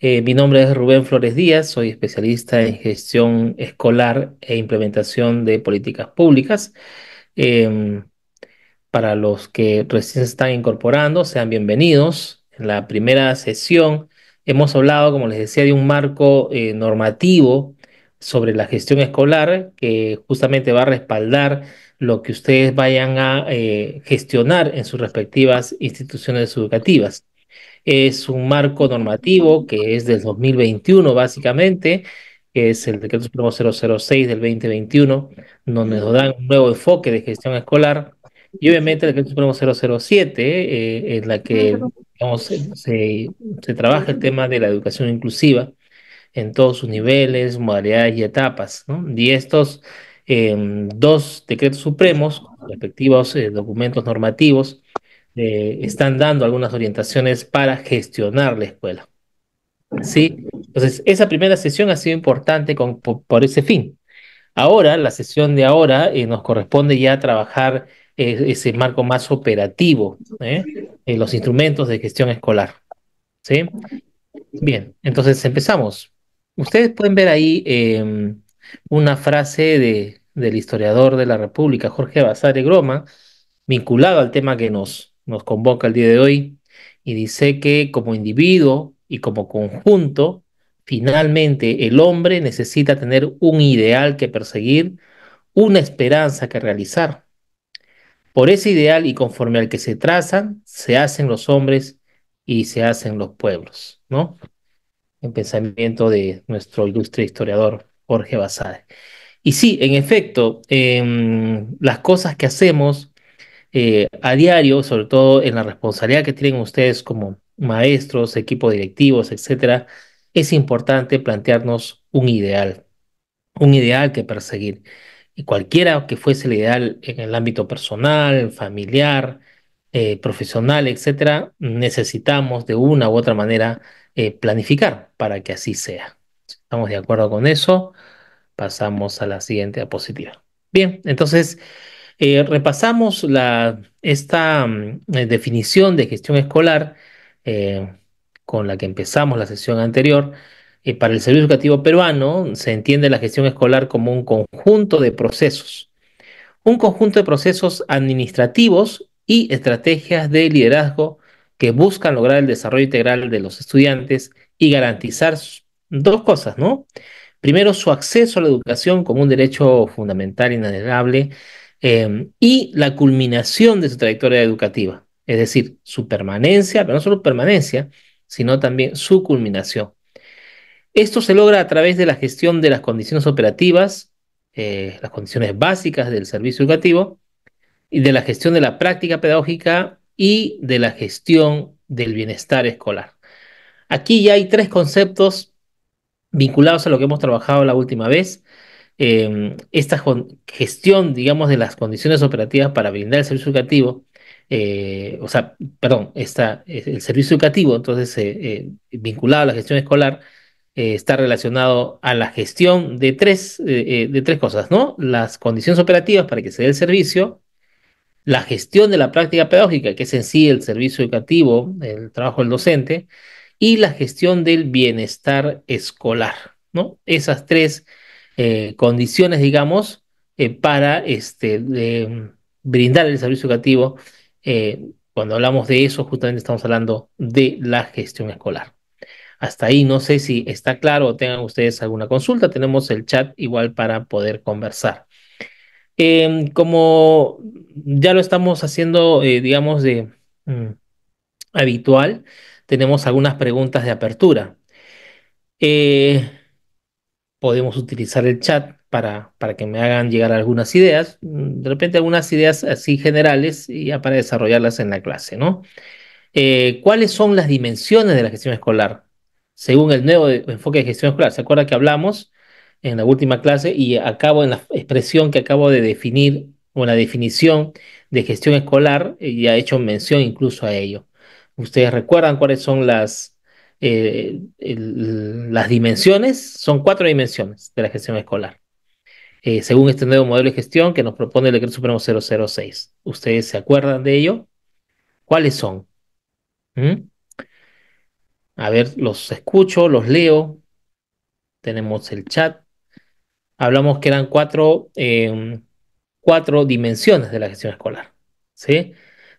Eh, mi nombre es Rubén Flores Díaz, soy especialista en gestión escolar e implementación de políticas públicas. Em, para los que recién se están incorporando, sean bienvenidos. En la primera sesión hemos hablado, como les decía, de un marco eh, normativo sobre la gestión escolar que justamente va a respaldar lo que ustedes vayan a eh, gestionar en sus respectivas instituciones educativas. Es un marco normativo que es del 2021 básicamente, que es el decreto supremo 006 del 2021, donde nos dan un nuevo enfoque de gestión escolar. Y obviamente el decreto supremo 007, eh, en la que se, trabaja el tema de la educación inclusiva en todos sus niveles, modalidades y etapas. Y estos em, dos decretos supremos, respectivos eh, documentos normativos, eh, están dando algunas orientaciones para gestionar la escuela. ¿Sí? Entonces, esa primera sesión ha sido importante por, ese fin. Ahora, la sesión de ahora eh, nos corresponde ya trabajar eh, ese marco más operativo, los instrumentos de gestión escolar. ¿Sí? Bien, entonces empezamos. Ustedes pueden ver ahí em, una frase de, del historiador de la República, Jorge Basare Groma, vinculado al tema que nos, nos convoca el día de hoy y dice que como individuo y como conjunto, finalmente el hombre necesita tener un ideal que perseguir, una esperanza que realizar. Por ese ideal y conforme al que se trazan, se hacen los hombres y se hacen los pueblos, ¿no? En pensamiento de nuestro ilustre historiador Jorge Basada. Y sí, en efecto, em, las cosas que hacemos eh, a diario, sobre todo en la responsabilidad que tienen ustedes como maestros, equipos directivos, etcétera, es importante plantearnos un ideal, un ideal que perseguir. Y cualquiera que fuese el ideal en el ámbito personal, familiar, eh, profesional, etcétera, necesitamos de una u otra manera eh, planificar para que así sea. ¿Estamos de acuerdo con eso? Pasamos a la siguiente diapositiva. Bien, entonces eh, repasamos esta mm, eh, definición de gestión escolar eh, con la que empezamos la sesión anterior. para el Servicio Educativo Peruano se entiende la gestión escolar como un conjunto de procesos, un conjunto de procesos administrativos y estrategias de liderazgo que buscan lograr el desarrollo integral de los estudiantes y garantizar dos cosas, ¿no? Primero, su acceso a la educación como un derecho fundamental inalienable Em, y la culminación de su trayectoria educativa, es decir, su permanencia, pero no solo permanencia, sino también su culminación. Esto se logra a través de la gestión de las condiciones operativas, eh, las condiciones básicas del servicio educativo, y de la gestión de la práctica pedagógica y de la gestión del bienestar escolar. Aquí ya hay tres conceptos vinculados a lo que hemos trabajado la última vez, Em, esta gestión, digamos, de las condiciones operativas para brindar el servicio educativo, eh, o sea, perdón, esta, el servicio educativo, entonces, eh, eh, vinculado a la gestión escolar, está relacionado a la gestión de tres, de tres cosas, ¿no? Las condiciones operativas para que se dé el servicio, la gestión de la práctica pedagógica, que es en sí el servicio educativo, el trabajo del docente, y la gestión del bienestar escolar, ¿no? Esas tres eh, condiciones, digamos, eh, para este, brindar el servicio educativo. Eh, cuando hablamos de eso, justamente estamos hablando de la gestión escolar. Hasta ahí no sé si está claro o tengan ustedes alguna consulta. Tenemos el chat igual para poder conversar. Em, como ya lo estamos haciendo, digamos, de mm, habitual, tenemos algunas preguntas de apertura. Eh, podemos utilizar el chat para, para que me hagan llegar algunas ideas, mm, de repente algunas ideas así generales y ya para desarrollarlas en la clase, ¿no? Eh, ¿Cuáles son las dimensiones de la gestión escolar? Según el nuevo enfoque de gestión escolar, ¿se acuerda que hablamos en la última clase y acabo en la expresión que acabo de definir o la definición de gestión escolar, ya he hecho mención incluso a ello. Ustedes recuerdan cuáles son las, eh, las dimensiones son cuatro dimensiones de la gestión escolar, eh, según este nuevo modelo de gestión que nos propone el Decreto Supremo 006. ¿Ustedes se acuerdan de ello? ¿Cuáles son? ¿Mm? A ver, los escucho, los leo. Tenemos el chat. Hablamos que eran cuatro, em, cuatro dimensiones de la gestión escolar. ¿sí?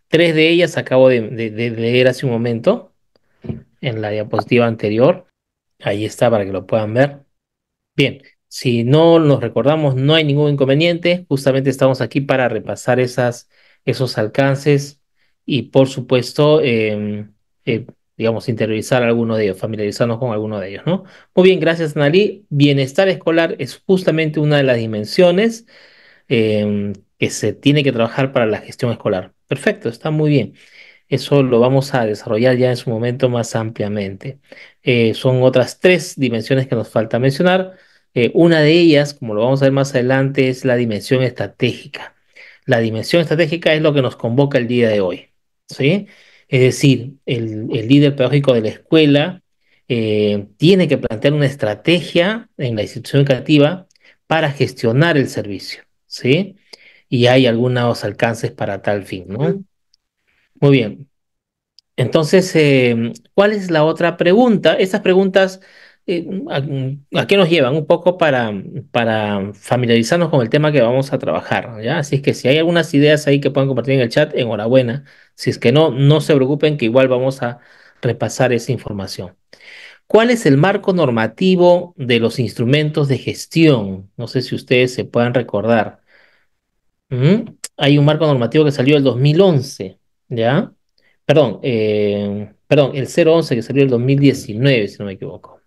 Tres de ellas acabo de leer hace un momento en la diapositiva anterior. Ahí está para que lo puedan ver. Bien, si no nos recordamos, no hay ningún inconveniente. Justamente estamos aquí para repasar esas, esos alcances y, por supuesto, em, eh, digamos, interiorizar alguno de ellos, familiarizarnos con alguno de ellos, ¿no? Muy bien, gracias, Nalí. Bienestar escolar es justamente una de las dimensiones em, que se tiene que trabajar para la gestión escolar. Perfecto, está muy bien. Eso lo vamos a desarrollar ya en su momento más ampliamente. Eh, son otras tres dimensiones que nos falta mencionar. Eh, una de ellas, como lo vamos a ver más adelante, es la dimensión estratégica. La dimensión estratégica es lo que nos convoca el día de hoy. ¿sí? Es decir, el, líder pedagógico de la escuela eh, tiene que plantear una estrategia en la institución educativa para gestionar el servicio. ¿sí? Y hay algunos alcances para tal fin. ¿no? Muy bien. Entonces, em, ¿cuál es la otra pregunta? Estas preguntas, eh, a, qué nos llevan? Un poco para, para familiarizarnos con el tema que vamos a trabajar, ¿ya? Así es que si hay algunas ideas ahí que pueden compartir en el chat, enhorabuena. Si es que no, no se preocupen que igual vamos a repasar esa información. ¿Cuál es el marco normativo de los instrumentos de gestión? No sé si ustedes se puedan recordar. ¿Mm? Hay un marco normativo que salió el 2011. ¿ya? Perdón, eh, perdón, el 011 que salió el 2019, si no me equivoco.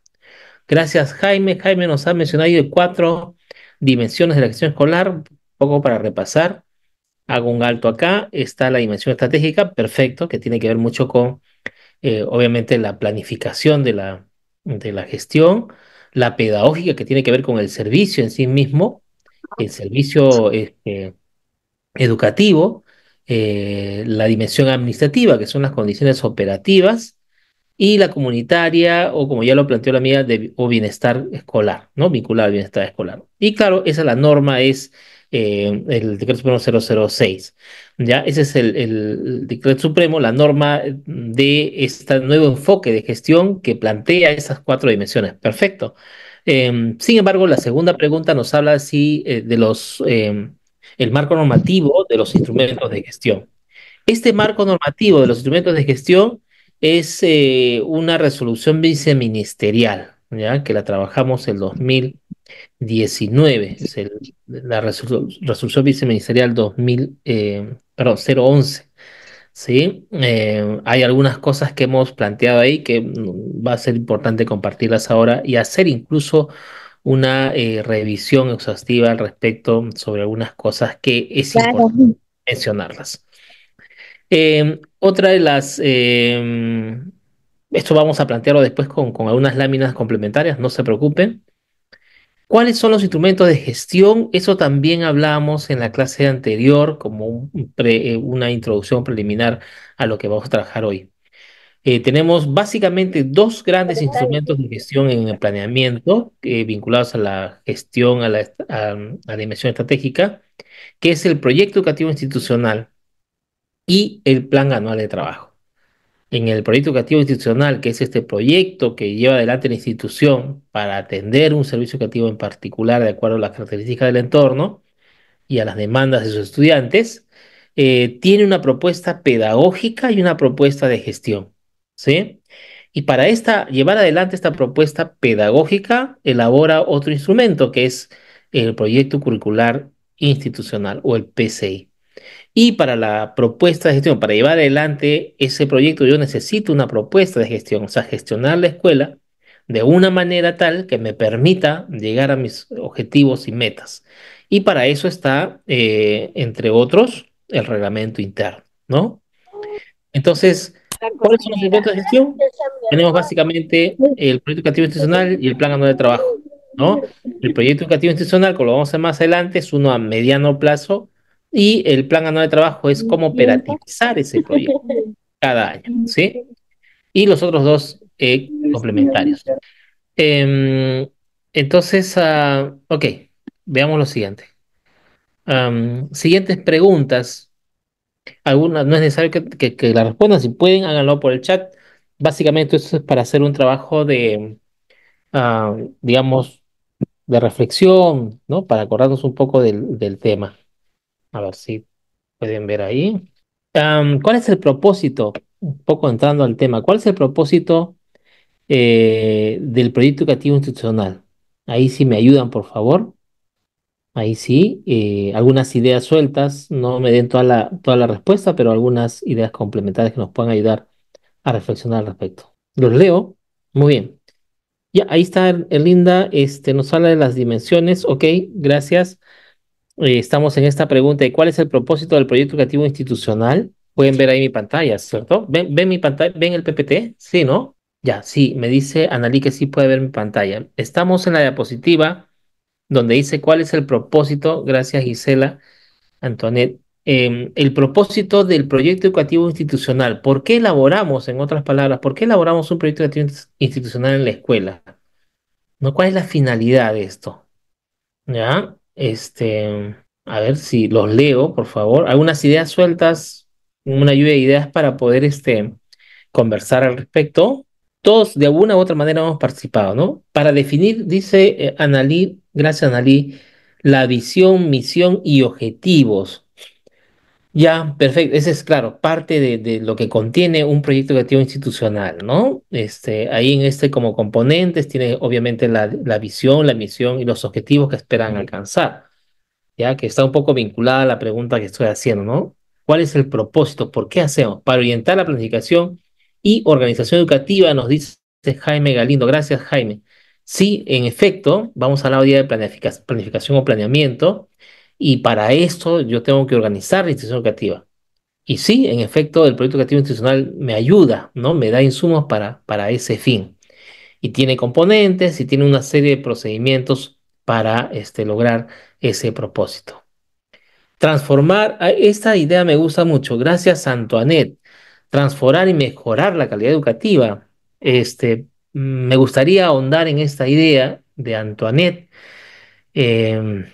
Gracias, Jaime. Jaime nos ha mencionado cuatro dimensiones de la gestión escolar, un poco para repasar. Hago un alto acá, está la dimensión estratégica, perfecto, que tiene que ver mucho con, eh, obviamente, la planificación de la, de la gestión, la pedagógica, que tiene que ver con el servicio en sí mismo, el servicio este, educativo, eh, la dimensión administrativa, que son las condiciones operativas, y la comunitaria, o como ya lo planteó la mía, o bienestar escolar, ¿no? Vincular al bienestar escolar. Y claro, esa la norma es eh, el decreto supremo 006. Ya, ese es el, decreto supremo, la norma de este nuevo enfoque de gestión que plantea esas cuatro dimensiones. Perfecto. Em, sin embargo, la segunda pregunta nos habla así eh, de los em, el marco normativo de los instrumentos de gestión. Este marco normativo de los instrumentos de gestión es eh, una resolución viceministerial, ¿ya? que la trabajamos el 2019, es la resolución viceministerial 2000, 011. Eh, ¿sí? Eh, hay algunas cosas que hemos planteado ahí que mm, va a ser importante compartirlas ahora y hacer incluso una eh, revisión exhaustiva al respecto sobre algunas cosas que es importante mencionarlas. Em, otra de las, em, esto vamos a plantearlo después con, algunas láminas complementarias, no se preocupen. ¿Cuáles son los instrumentos de gestión? Eso también hablábamos en la clase anterior como eh, una introducción preliminar a lo que vamos a trabajar hoy. Eh, tenemos básicamente dos grandes instrumentos de gestión en el planeamiento eh, vinculados a la gestión, a la, dimensión estratégica, que es el proyecto educativo institucional y el plan anual de trabajo. En el proyecto educativo institucional, que es este proyecto que lleva adelante la institución para atender un servicio educativo en particular de acuerdo a las características del entorno y a las demandas de sus estudiantes, eh, tiene una propuesta pedagógica y una propuesta de gestión. ¿sí? Y para esta, llevar adelante esta propuesta pedagógica, elabora otro instrumento que es el proyecto curricular institucional o el PCI. Y para la propuesta de gestión, para llevar adelante ese proyecto, yo necesito una propuesta de gestión, o sea, gestionar la escuela de una manera tal que me permita llegar a mis objetivos y metas. Y para eso está, eh, entre otros, el reglamento interno, ¿no? Entonces, ¿Cuáles son los encuentros de gestión? Tenemos básicamente el proyecto educativo institucional y el plan anual de trabajo. ¿no? El proyecto educativo institucional, como lo vamos a ver más adelante, es uno a mediano plazo y el plan anual de trabajo es cómo operativizar ese proyecto cada año. ¿sí? Y los otros dos eh, complementarios. Em, entonces, ah, ok, veamos lo siguiente. siguientes preguntas algunas no es necesario que, la respondan, si pueden, háganlo por el chat. Básicamente, eso es para hacer un trabajo de, ah, digamos, de reflexión, ¿no? Para acordarnos un poco del, tema. A ver si pueden ver ahí. ¿Cuál es el propósito? Un poco entrando al tema, ¿cuál es el propósito eh, del proyecto educativo institucional? Ahí sí me ayudan, por favor. Ahí sí, eh, algunas ideas sueltas, no me den toda la, toda la respuesta, pero algunas ideas complementarias que nos puedan ayudar a reflexionar al respecto. Los leo. Muy bien. Ya, ahí está Linda, Este, nos habla de las dimensiones. Ok, gracias. Eh, estamos en esta pregunta de cuál es el propósito del proyecto educativo institucional. Pueden ver ahí mi pantalla, ¿cierto? ¿Ven, ven mi pantalla? ¿Ven el PPT? Sí, ¿no? Ya, sí, me dice Analí que sí puede ver mi pantalla. Estamos en la diapositiva donde dice cuál es el propósito, gracias Gisela Antoinette, em, el propósito del proyecto educativo institucional. ¿Por qué elaboramos, en otras palabras, por qué elaboramos un proyecto educativo institucional en la escuela? ¿No? ¿Cuál es la finalidad de esto? ¿Ya? Este, a ver si los leo, por favor. Algunas ideas sueltas, una lluvia de ideas para poder este, conversar al respecto todos de alguna u otra manera hemos participado, ¿no? Para definir, dice eh, Analí, gracias Analí, la visión, misión y objetivos. Ya, perfecto, ese es claro, parte de, lo que contiene un proyecto educativo institucional, ¿no? Este, ahí en este como componentes tiene obviamente la, visión, la misión y los objetivos que esperan alcanzar, ya que está un poco vinculada a la pregunta que estoy haciendo, ¿no? ¿Cuál es el propósito? ¿Por qué hacemos? Para orientar la planificación y organización educativa, nos dice Jaime Galindo. Gracias, Jaime. Sí, en efecto, vamos a la día de planificación o planeamiento y para esto yo tengo que organizar la institución educativa. Y sí, en efecto, el proyecto educativo institucional me ayuda, ¿no? Me da insumos para, para ese fin. Y tiene componentes y tiene una serie de procedimientos para este, lograr ese propósito. Transformar, esta idea me gusta mucho. Gracias, Antoinette transformar y mejorar la calidad educativa. Este, me gustaría ahondar en esta idea de Antoinette. Em,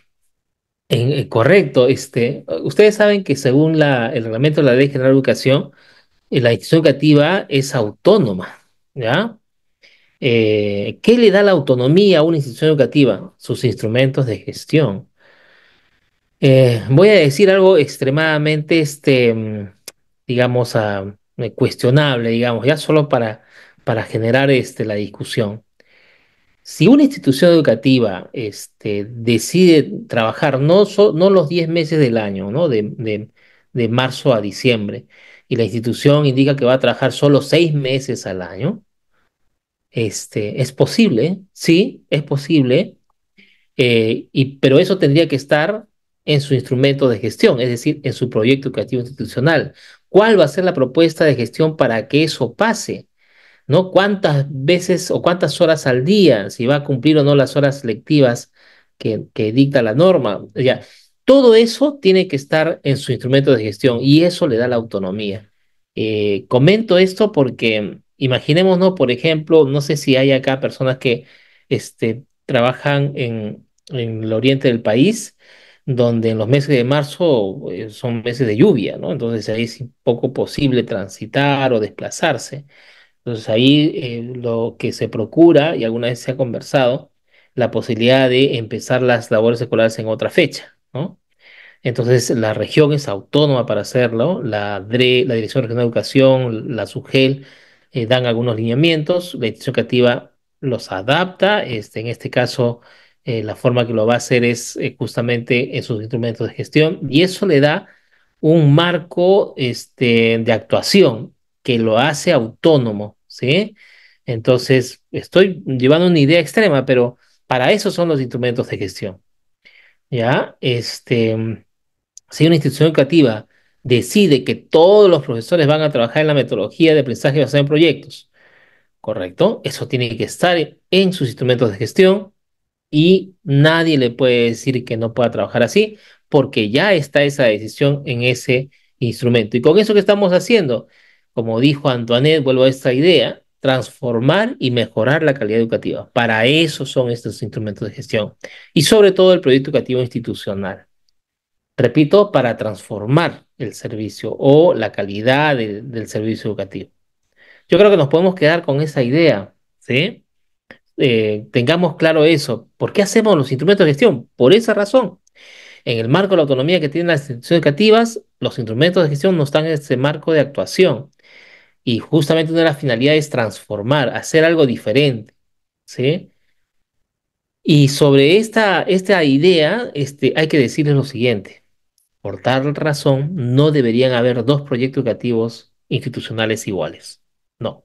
en, eh, correcto, este, ustedes saben que según la, el reglamento de la Ley General de Educación, eh, la institución educativa es autónoma, ¿ya? Eh, ¿Qué le da la autonomía a una institución educativa? Sus instrumentos de gestión. voy a decir algo extremadamente, este, mm, digamos, a, eh, cuestionable, digamos, ya solo para, para generar este, la discusión. Si una institución educativa este, decide trabajar no, no los 10 meses del año, ¿no? de, marzo a diciembre, y la institución indica que va a trabajar solo 6 meses al año, este, es posible, ¿eh? sí, es posible, eh, y, pero eso tendría que estar en su instrumento de gestión, es decir, en su proyecto educativo institucional, ¿Cuál va a ser la propuesta de gestión para que eso pase? ¿No? ¿Cuántas veces o cuántas horas al día? Si va a cumplir o no las horas lectivas que, dicta la norma. Ya, todo eso tiene que estar en su instrumento de gestión y eso le da la autonomía. Eh, comento esto porque imaginémonos, por ejemplo, no sé si hay acá personas que este, trabajan en el oriente del país donde en los meses de marzo eh, son meses de lluvia, ¿no? Entonces ahí es poco posible transitar o desplazarse. Entonces ahí eh, lo que se procura, y alguna vez se ha conversado, la posibilidad de empezar las labores escolares en otra fecha, ¿no? Entonces la región es autónoma para hacerlo, la, DRE, la Dirección Regional de Educación, la SUGEL, eh, dan algunos lineamientos, la institución educativa los adapta, este, en este caso eh, la forma que lo va a hacer es eh, justamente en sus instrumentos de gestión y eso le da un marco este, de actuación que lo hace autónomo, ¿sí? Entonces, estoy llevando una idea extrema, pero para eso son los instrumentos de gestión. ¿Ya? Este, si una institución educativa decide que todos los profesores van a trabajar en la metodología de aprendizaje basada en proyectos, ¿correcto? Eso tiene que estar en sus instrumentos de gestión y nadie le puede decir que no pueda trabajar así porque ya está esa decisión en ese instrumento. Y con eso que estamos haciendo, como dijo Antoinette, vuelvo a esta idea, transformar y mejorar la calidad educativa. Para eso son estos instrumentos de gestión y sobre todo el proyecto educativo institucional. Repito, para transformar el servicio o la calidad del servicio educativo. Yo creo que nos podemos quedar con esa idea, ¿sí? Eh, tengamos claro eso. ¿Por qué hacemos los instrumentos de gestión? Por esa razón. En el marco de la autonomía que tienen las instituciones educativas, los instrumentos de gestión no están en ese marco de actuación. Y justamente una de las finalidades es transformar, hacer algo diferente. ¿Sí? Y sobre esta, esta idea, este, hay que decirles lo siguiente. Por tal razón, no deberían haber dos proyectos educativos institucionales iguales. No.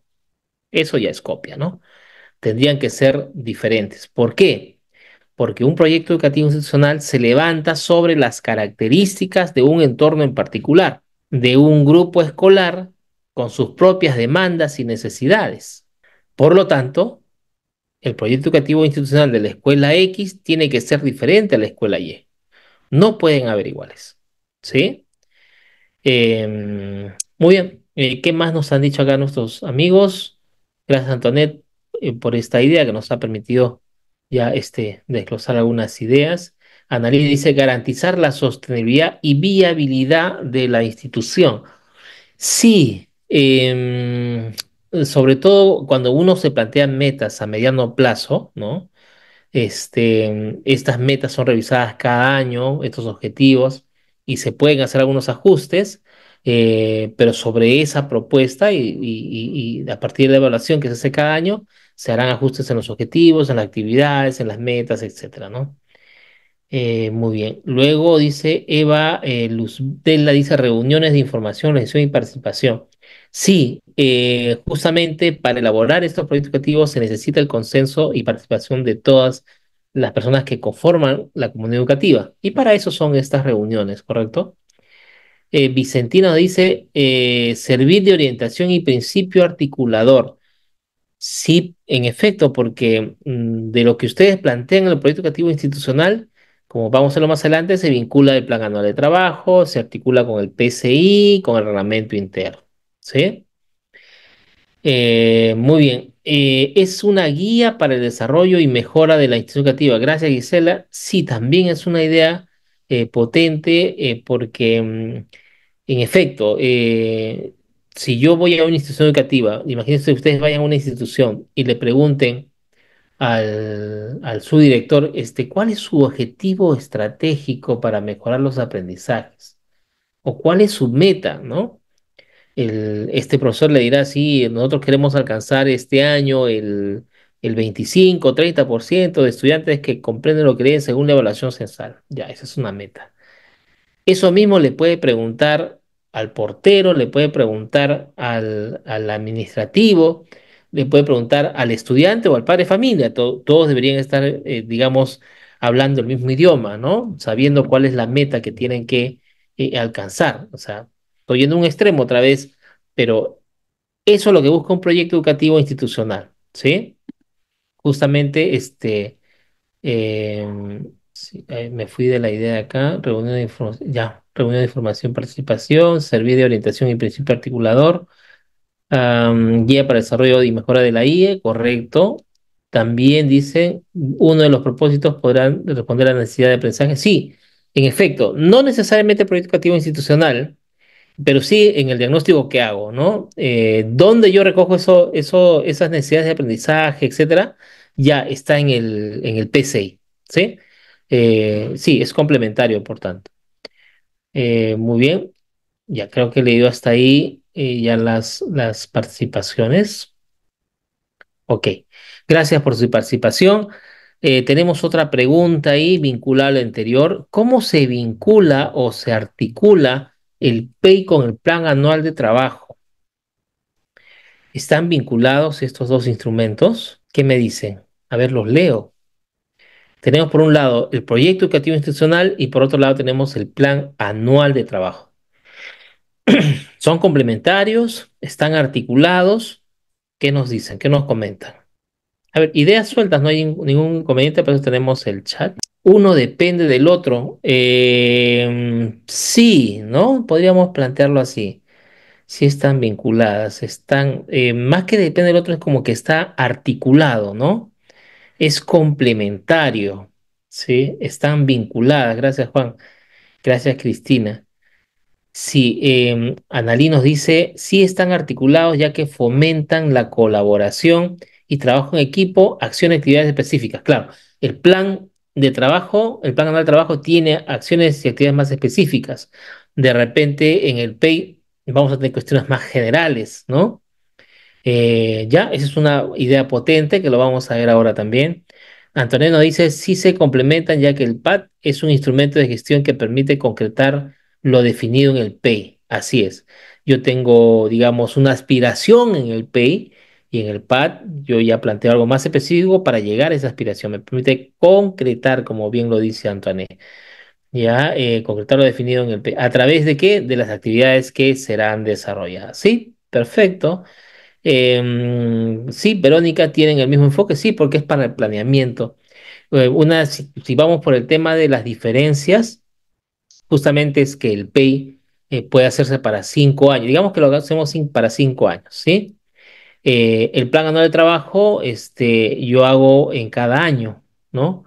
Eso ya es copia, ¿no? tendrían que ser diferentes. ¿Por qué? Porque un proyecto educativo institucional se levanta sobre las características de un entorno en particular, de un grupo escolar con sus propias demandas y necesidades. Por lo tanto, el proyecto educativo institucional de la escuela X tiene que ser diferente a la escuela Y. No pueden haber iguales. ¿Sí? Em, muy bien. Eh, ¿Qué más nos han dicho acá nuestros amigos? Gracias, Antonet. Eh, por esta idea que nos ha permitido ya este, desglosar algunas ideas. y dice garantizar la sostenibilidad y viabilidad de la institución. Sí, em, sobre todo cuando uno se plantea metas a mediano plazo, ¿no? Este, estas metas son revisadas cada año, estos objetivos, y se pueden hacer algunos ajustes, eh, pero sobre esa propuesta y, y, a partir de la evaluación que se hace cada año, se harán ajustes en los objetivos, en las actividades, en las metas, etcétera, ¿no? Eh, muy bien. Luego dice Eva de eh, la dice reuniones de información, lección y participación. Sí, eh, justamente para elaborar estos proyectos educativos se necesita el consenso y participación de todas las personas que conforman la comunidad educativa. Y para eso son estas reuniones, ¿correcto? Vicentino dice servir de orientación y principio articulador Sí, en efecto, porque mm, de lo que ustedes plantean en el proyecto educativo institucional, como vamos a lo más adelante, se vincula el plan anual de trabajo, se articula con el PCI, con el reglamento interno. ¿Sí? Eh, muy bien. Eh, es una guía para el desarrollo y mejora de la institución educativa. Gracias, Gisela. Sí, también es una idea eh, potente porque, mm, en efecto, si yo voy a una institución educativa, imagínense ustedes vayan a una institución y le pregunten al, al subdirector, este, ¿cuál es su objetivo estratégico para mejorar los aprendizajes? ¿O cuál es su meta, no? El, este profesor le dirá, sí, nosotros queremos alcanzar este año el, el 25, 30% de estudiantes que comprenden lo que leen según la evaluación censal. Ya, esa es una meta. Eso mismo le puede preguntar al portero, le puede preguntar al, administrativo, le puede preguntar al estudiante o al padre de familia. todos deberían estar, eh, digamos, hablando el mismo idioma, ¿no? Sabiendo cuál es la meta que tienen que eh, alcanzar. O sea, estoy yendo a un extremo otra vez, pero eso es lo que busca un proyecto educativo institucional, ¿sí? Justamente, este, em, eh, me fui de la idea de acá, reunión de información, ya, reunión de información, participación, servir de orientación y principio articulador, guía para desarrollo y mejora de la IE, correcto. También dice, uno de los propósitos podrán responder a la necesidad de aprendizaje. Sí, en efecto, no necesariamente proyecto educativo institucional, pero sí en el diagnóstico que hago, ¿no? Eh, donde yo recojo eso, eso, esas necesidades de aprendizaje, etcétera? Ya está en el, en el PCI, ¿sí? Eh, sí, es complementario, por tanto. Eh, muy bien, ya creo que he leído hasta ahí eh, ya las, las participaciones. Ok, gracias por su participación. tenemos otra pregunta ahí vinculada a la anterior. ¿Cómo se vincula o se articula el PEI con el plan anual de trabajo? ¿Están vinculados estos dos instrumentos? ¿Qué me dicen? A ver, los leo. Tenemos por un lado el proyecto educativo institucional y por otro lado tenemos el plan anual de trabajo. Son complementarios, están articulados. ¿Qué nos dicen? ¿Qué nos comentan? A ver, ideas sueltas, no hay ningún inconveniente, pero tenemos el chat. Uno depende del otro. Em, sí, ¿no? Podríamos plantearlo así. Sí están vinculadas, están, eh, más que depende del otro, es como que está articulado, ¿no? es complementario, ¿sí? Están vinculadas. Gracias, Juan. Gracias, Cristina. Sí, em, Analí nos dice, sí están articulados ya que fomentan la colaboración y trabajo en equipo, acciones y actividades específicas. Claro, el plan de trabajo, el plan anual de trabajo tiene acciones y actividades más específicas. De repente en el PEI vamos a tener cuestiones más generales, ¿no? Eh, ya, esa es una idea potente que lo vamos a ver ahora también. Antoné nos dice, si se complementan ya que el PAD es un instrumento de gestión que permite concretar lo definido en el PEI. Así es. Yo tengo, digamos, una aspiración en el PEI y en el PAD yo ya planteo algo más específico para llegar a esa aspiración. Me permite concretar, como bien lo dice Antoné. ya eh, concretar lo definido en el PE ¿A través de qué? De las actividades que serán desarrolladas. Sí, perfecto. Em, sí, Verónica, tienen el mismo enfoque, sí, porque es para el planeamiento. Eh, una, si, vamos por el tema de las diferencias, justamente es que el PEI eh, puede hacerse para cinco años. Digamos que lo hacemos para cinco años, ¿sí? Eh, el plan anual de trabajo, este, yo hago en cada año, ¿no?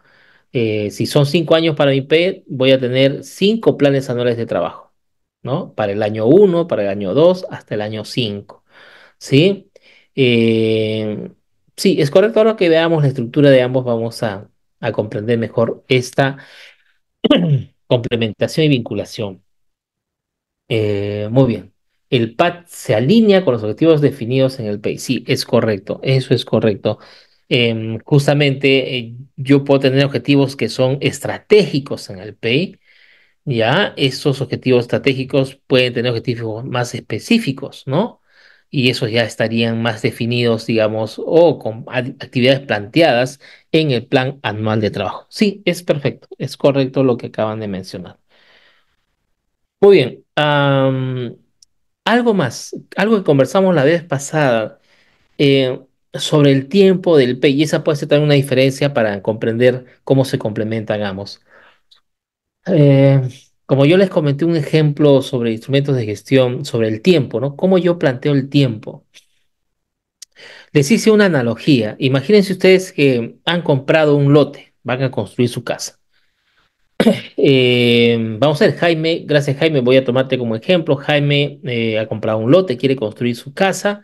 si son cinco años para mi PEI, voy a tener cinco planes anuales de trabajo, ¿no? Para el año uno, para el año dos, hasta el año cinco. ¿sí? Eh, sí, es correcto. Ahora que veamos la estructura de ambos, vamos a, comprender mejor esta complementación y vinculación. Eh, muy bien. El PAT se alinea con los objetivos definidos en el PEI. Sí, es correcto. Eso es correcto. Em, justamente eh, yo puedo tener objetivos que son estratégicos en el PEI. Ya, esos objetivos estratégicos pueden tener objetivos más específicos, ¿no? y esos ya estarían más definidos, digamos, o con actividades planteadas en el plan anual de trabajo. Sí, es perfecto, es correcto lo que acaban de mencionar. Muy bien, algo más, algo que conversamos la vez pasada eh, sobre el tiempo del PEI, y esa puede ser también una diferencia para comprender cómo se complementan ambos. Eh, como yo les comenté un ejemplo sobre instrumentos de gestión, sobre el tiempo, ¿no? ¿Cómo yo planteo el tiempo? Les hice una analogía. Imagínense ustedes que han comprado un lote, van a construir su casa. Eh, vamos a ver, Jaime, gracias Jaime, voy a tomarte como ejemplo. Jaime eh, ha comprado un lote, quiere construir su casa.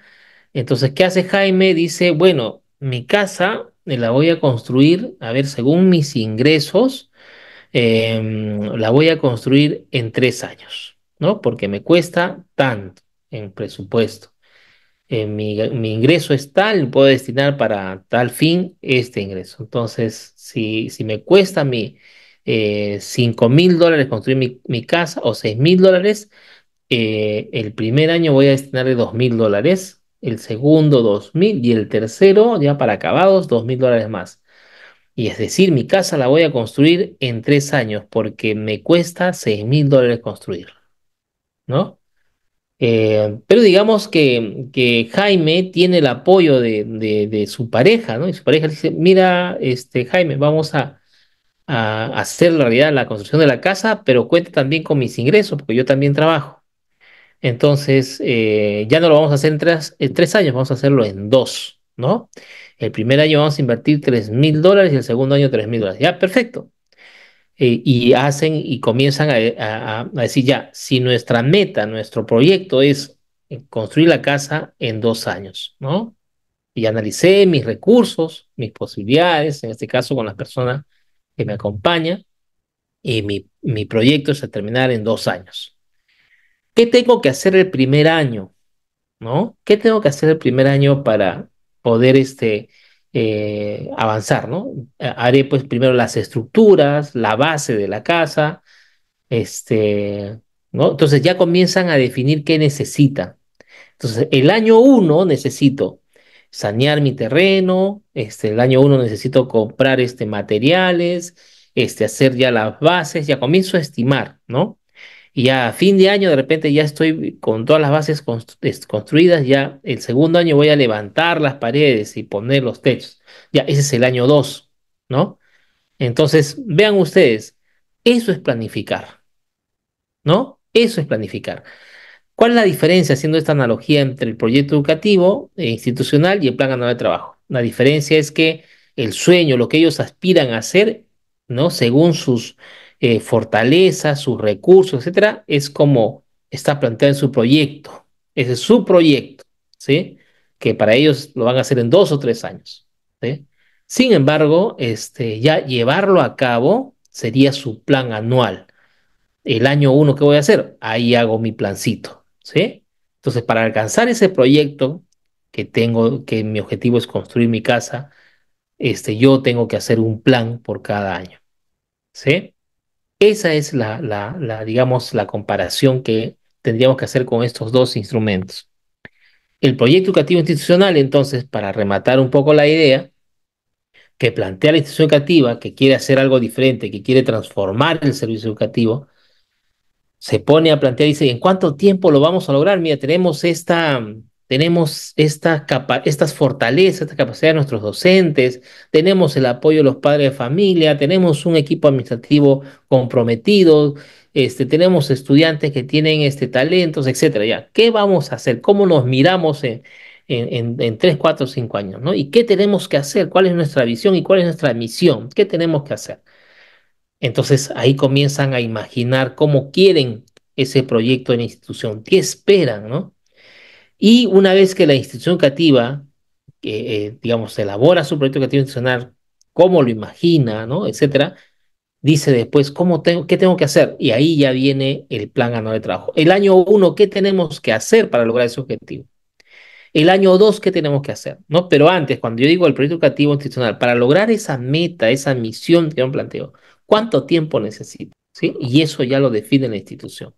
Entonces, ¿qué hace Jaime? Dice, bueno, mi casa la voy a construir, a ver, según mis ingresos, Em, la voy a construir en tres años, ¿no? Porque me cuesta tanto en presupuesto. mi, ingreso es tal, puedo destinar para tal fin este ingreso. Entonces, si, me cuesta mi eh, 5 mil dólares construir mi, casa o 6 mil dólares, eh, el primer año voy a destinarle 2 mil dólares, el segundo 2 mil y el tercero, ya para acabados, 2 mil dólares más. Y es decir, mi casa la voy a construir en tres años porque me cuesta seis mil dólares construir. ¿No? Eh, pero digamos que, Jaime tiene el apoyo de, su pareja, ¿no? Y su pareja le dice, mira, este, Jaime, vamos a, hacer la realidad la construcción de la casa, pero cuente también con mis ingresos, porque yo también trabajo. Entonces, eh, ya no lo vamos a hacer tres, en tres años, vamos a hacerlo en dos, ¿no? El primer año vamos a invertir 3 mil dólares y el segundo año 3 mil dólares. Ya, perfecto. Eh, y hacen y comienzan a, decir ya, si nuestra meta, nuestro proyecto es construir la casa en dos años, ¿no? Y analicé mis recursos, mis posibilidades, en este caso con las personas que me acompañan, y mi, mi proyecto es terminar en dos años. ¿Qué tengo que hacer el primer año? ¿No? ¿Qué tengo que hacer el primer año para poder este, eh, avanzar, ¿no? Eh, haré pues primero las estructuras, la base de la casa, este, ¿no? Entonces ya comienzan a definir qué necesita. Entonces, el año uno necesito sanear mi terreno, este, el año uno necesito comprar este, materiales, este, hacer ya las bases, ya comienzo a estimar, ¿no? Y ya a fin de año de repente ya estoy con todas las bases construidas, ya el segundo año voy a levantar las paredes y poner los techos. Ya ese es el año 2, ¿no? Entonces, vean ustedes, eso es planificar, ¿no? Eso es planificar. ¿Cuál es la diferencia haciendo esta analogía entre el proyecto educativo e institucional y el plan anual de trabajo? La diferencia es que el sueño, lo que ellos aspiran a hacer, ¿no? Según sus eh, fortaleza fortalezas, sus recursos, etcétera, es como está planteado en su proyecto. Ese es su proyecto, ¿sí? Que para ellos lo van a hacer en dos o tres años, ¿sí? Sin embargo, este, ya llevarlo a cabo sería su plan anual. El año uno, ¿qué voy a hacer? Ahí hago mi plancito, ¿sí? Entonces, para alcanzar ese proyecto que tengo, que mi objetivo es construir mi casa, este, yo tengo que hacer un plan por cada año, ¿sí? Esa es la, digamos, la comparación que tendríamos que hacer con estos dos instrumentos. El proyecto educativo institucional, entonces, para rematar un poco la idea, que plantea la institución educativa, que quiere hacer algo diferente, que quiere transformar el servicio educativo, se pone a plantear y dice, ¿en cuánto tiempo lo vamos a lograr? Mira, tenemos esta, tenemos estas fortalezas, estas capacidades de nuestros docentes, tenemos el apoyo de los padres de familia, tenemos un equipo administrativo comprometido, este, tenemos estudiantes que tienen este, talentos, etcétera. Ya, ¿qué vamos a hacer? ¿Cómo nos miramos en, en, en, 3, 4, 5 años? ¿no? ¿Y qué tenemos que hacer? ¿Cuál es nuestra visión y cuál es nuestra misión? ¿Qué tenemos que hacer? Entonces ahí comienzan a imaginar cómo quieren ese proyecto en institución, qué esperan, ¿no? Y una vez que la institución educativa, eh, digamos, elabora su proyecto educativo institucional, cómo lo imagina, ¿no? etcétera, dice después, ¿cómo tengo, ¿qué tengo que hacer? Y ahí ya viene el plan anual de trabajo. El año uno, ¿qué tenemos que hacer para lograr ese objetivo? El año dos, ¿qué tenemos que hacer? ¿No? Pero antes, cuando yo digo el proyecto educativo institucional, para lograr esa meta, esa misión que yo planteo, ¿cuánto tiempo necesito? ¿Sí? Y eso ya lo define la institución.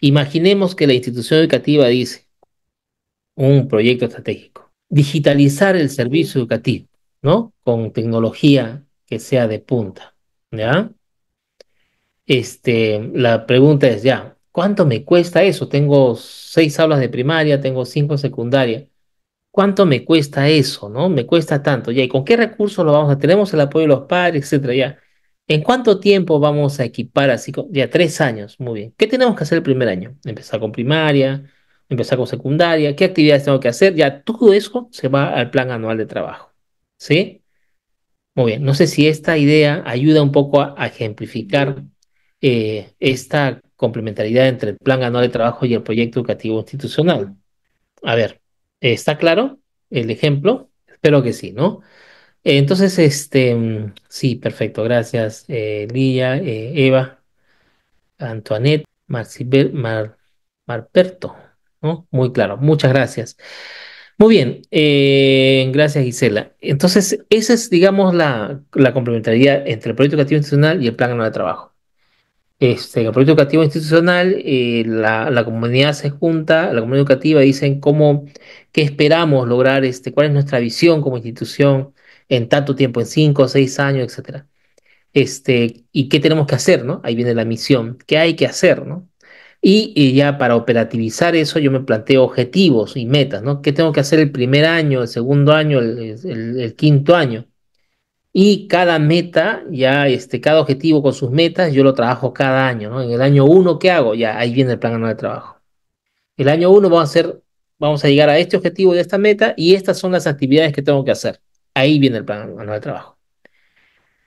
Imaginemos que la institución educativa dice, un proyecto estratégico. Digitalizar el servicio educativo, ¿no? Con tecnología que sea de punta, ¿ya? Este, la pregunta es ya, ¿cuánto me cuesta eso? Tengo seis aulas de primaria, tengo cinco de secundaria. ¿Cuánto me cuesta eso, no? Me cuesta tanto, ya. ¿Y con qué recursos lo vamos a? Tenemos el apoyo de los padres, etcétera, ya. ¿En cuánto tiempo vamos a equipar así? ya, tres años, muy bien. ¿Qué tenemos que hacer el primer año? Empezar con primaria, empezar con secundaria, qué actividades tengo que hacer, ya todo eso se va al plan anual de trabajo. ¿Sí? Muy bien, no sé si esta idea ayuda un poco a, ejemplificar eh, esta complementariedad entre el plan anual de trabajo y el proyecto educativo institucional. A ver, ¿está claro el ejemplo? Espero que sí, ¿no? Entonces, este, mm, sí, perfecto, gracias, eh, Lía, eh, Eva, Antoinette, Marcibel, Mar, Marperto. Muy claro, muchas gracias. Muy bien, eh, gracias Gisela. Entonces, esa es, digamos, la, complementariedad entre el proyecto educativo institucional y el plan de trabajo. Este, el proyecto educativo institucional, eh, la, comunidad se junta, la comunidad educativa dicen cómo, qué esperamos lograr, este, cuál es nuestra visión como institución en tanto tiempo, en cinco, seis años, etcétera. Este, y qué tenemos que hacer, ¿no? Ahí viene la misión, qué hay que hacer, ¿no? Y, ya para operativizar eso yo me planteo objetivos y metas, ¿no? ¿Qué tengo que hacer el primer año, el segundo año, el, quinto año? Y cada meta, ya este, cada objetivo con sus metas, yo lo trabajo cada año, ¿no? En el año uno, ¿qué hago? Ya ahí viene el plan anual de trabajo. El año uno vamos a hacer, vamos a llegar a este objetivo y esta meta y estas son las actividades que tengo que hacer. Ahí viene el plan anual de trabajo.